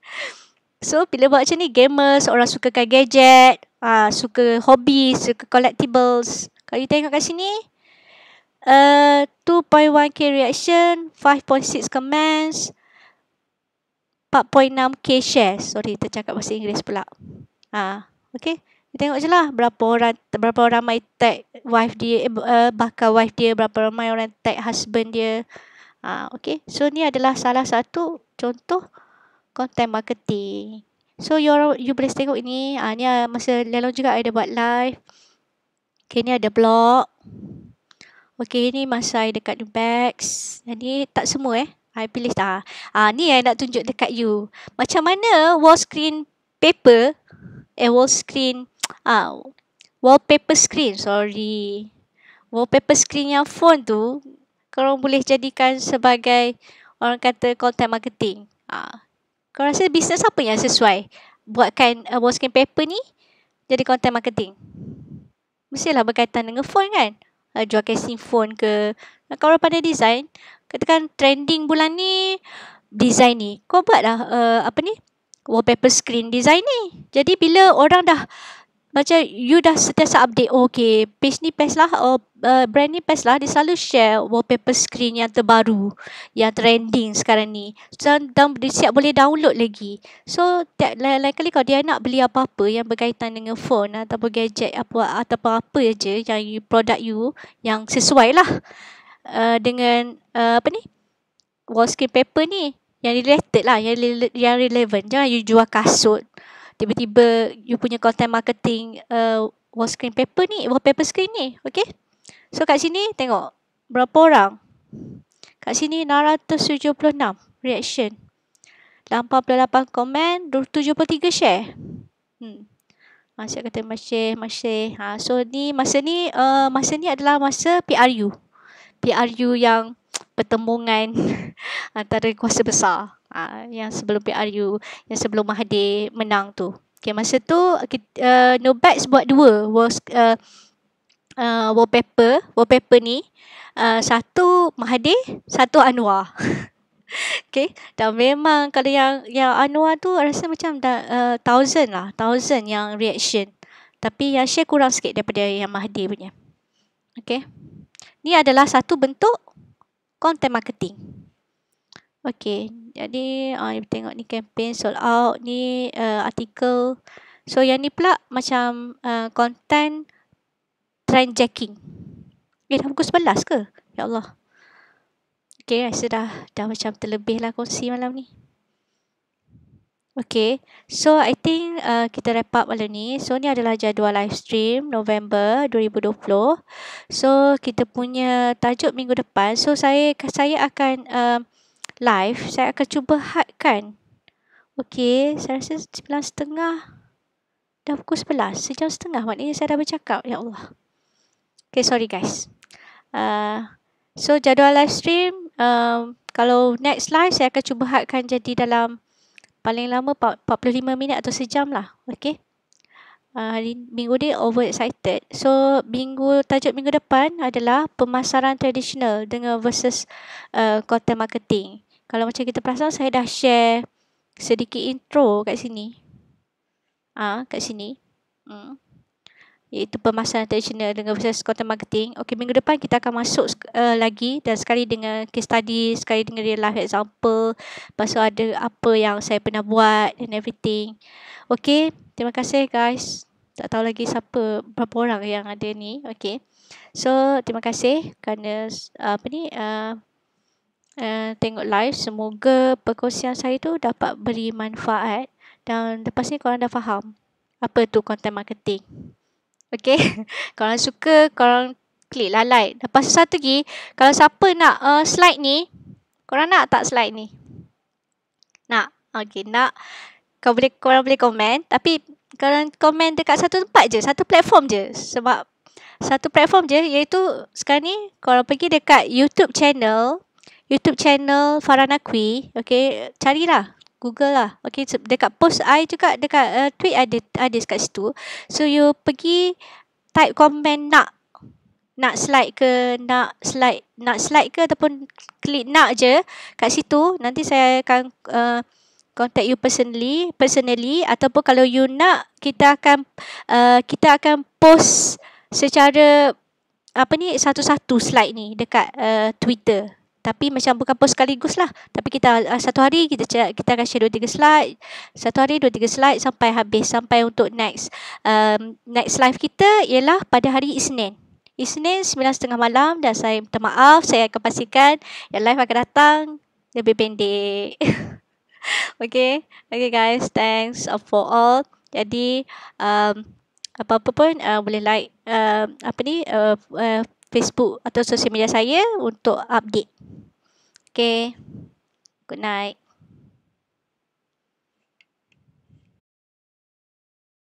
A: so bila buat macam ni gamers, orang suka kan gadget, uh, suka hobi, suka collectibles. Kalau you tengok kat sini, uh, eh, 2.1k reaction, 5.6 comments, 4.6k shares. Sorry, tercakap bahasa Inggeris pula. Ah, uh, okay. Kita tengok je lah berapa orang berapa ramai tag wife dia eh, eh bakal wife dia berapa ramai orang tag husband dia Ha, okay. So, ni adalah salah satu contoh content marketing. So, you you boleh tengok ini. Ha, ni ah, masa lelong juga ada buat live. Okay, ni ada blog. Okay, ini masa I dekat New Bags. Ni tak semua eh. I pilih dah. Ha, ah, ni yang nak tunjuk dekat you. Macam mana wall screen paper eh wall screen ah wallpaper screen sorry wallpaper screen yang phone tu korang boleh jadikan sebagai orang kata content marketing. Ha. Korang rasa bisnes apa yang sesuai buatkan uh, Moleskine Paper ni jadi content marketing? Mestilah berkaitan dengan phone kan? Uh, jual casing phone ke? Nah, kalau pada design, katakan trending bulan ni, design ni. Kau buatlah uh, apa ni? wallpaper screen design ni. Jadi bila orang dah macam you dah sentiasa update oh, okay page ni best lah oh, uh, brand ni best lah dia selalu share wallpaper screen yang terbaru yang trending sekarang ni dan, dan dia siap boleh download lagi so lain-lain kali kalau dia nak beli apa-apa yang berkaitan dengan phone atau gadget apa ataupun apa je yang you, product you yang sesuai lah uh, dengan uh, apa ni wall screen paper ni yang related lah yang, yang relevant jangan you jual kasut tiba-tiba you punya content marketing uh, wall screen paper ni, wallpaper screen ni. Okay. So kat sini tengok berapa orang. Kat sini 676 reaction. 88 komen, 273 share. Hmm. Masih kata masih, masih. Ha, so ni masa ni uh, masa ni adalah masa PRU. PRU yang pertemuan antara kuasa besar. Ah, yang sebelum PRU yang sebelum Mahathir menang tu. Okay, masa tu kita, uh, eh, No Bags buat dua was, uh, eh, uh, eh, wallpaper wallpaper ni uh, satu Mahathir satu Anwar. okay, dan memang kalau yang yang Anwar tu rasa macam dah uh, thousand lah thousand yang reaction. Tapi yang share kurang sikit daripada yang Mahathir punya. Okay. Ni adalah satu bentuk content marketing. Okay, jadi uh, tengok ni campaign sold out ni uh, artikel. So yang ni pula macam uh, content trend jacking. Eh dah pukul 11 ke? Ya Allah. Okay, rasa dah, dah macam terlebih lah kongsi malam ni. Okay, so I think uh, kita wrap up malam ni. So ni adalah jadual live stream November 2020. So kita punya tajuk minggu depan. So saya saya akan uh, live, saya akan cuba hadkan. Okey, saya rasa sembilan setengah. Dah pukul sebelas. Sejam setengah maknanya saya dah bercakap. Ya Allah. Okay, sorry guys. Uh, so, jadual live stream. Uh, kalau next live, saya akan cuba hadkan jadi dalam paling lama 45 minit atau sejam lah. Okay. Uh, minggu ni over excited. So, minggu tajuk minggu depan adalah pemasaran tradisional dengan versus uh, content marketing. Kalau macam kita perasan saya dah share sedikit intro kat sini. Ah, ha, kat sini. Hmm. Iaitu pemasaran tradisional dengan proses content marketing. Okey, minggu depan kita akan masuk uh, lagi dan sekali dengan case study, sekali dengan real life example. Pasal ada apa yang saya pernah buat and everything. Okey, terima kasih guys. Tak tahu lagi siapa berapa orang yang ada ni. Okey. So, terima kasih kerana uh, apa ni uh, uh, tengok live. Semoga perkongsian saya tu dapat beri manfaat. Dan lepas ni korang dah faham apa tu content marketing. Okay. korang suka, korang klik lah like. Lepas satu lagi, kalau siapa nak uh, slide ni, korang nak tak slide ni? Nak? Okay, nak. Kau boleh, korang boleh komen. Tapi korang komen dekat satu tempat je, satu platform je. Sebab satu platform je iaitu sekarang ni korang pergi dekat YouTube channel YouTube channel Farana Kui. Okay, carilah. Google lah. Okay, so dekat post I juga, dekat uh, tweet ada ada dekat situ. So, you pergi type comment nak nak slide ke nak slide nak slide ke ataupun klik nak je kat situ nanti saya akan uh, contact you personally personally ataupun kalau you nak kita akan uh, kita akan post secara apa ni satu-satu slide ni dekat uh, Twitter tapi macam bukan post sekaligus lah tapi kita uh, satu hari kita kita akan share dua tiga slide satu hari dua tiga slide sampai habis sampai untuk next um, next live kita ialah pada hari Isnin Isnin sembilan setengah malam dan saya minta maaf saya akan pastikan yang live akan datang lebih pendek okay okay guys thanks for all jadi um, apa-apa pun uh, boleh like uh, apa ni uh, uh, Facebook atau sosial media saya untuk update. Okay. Good night.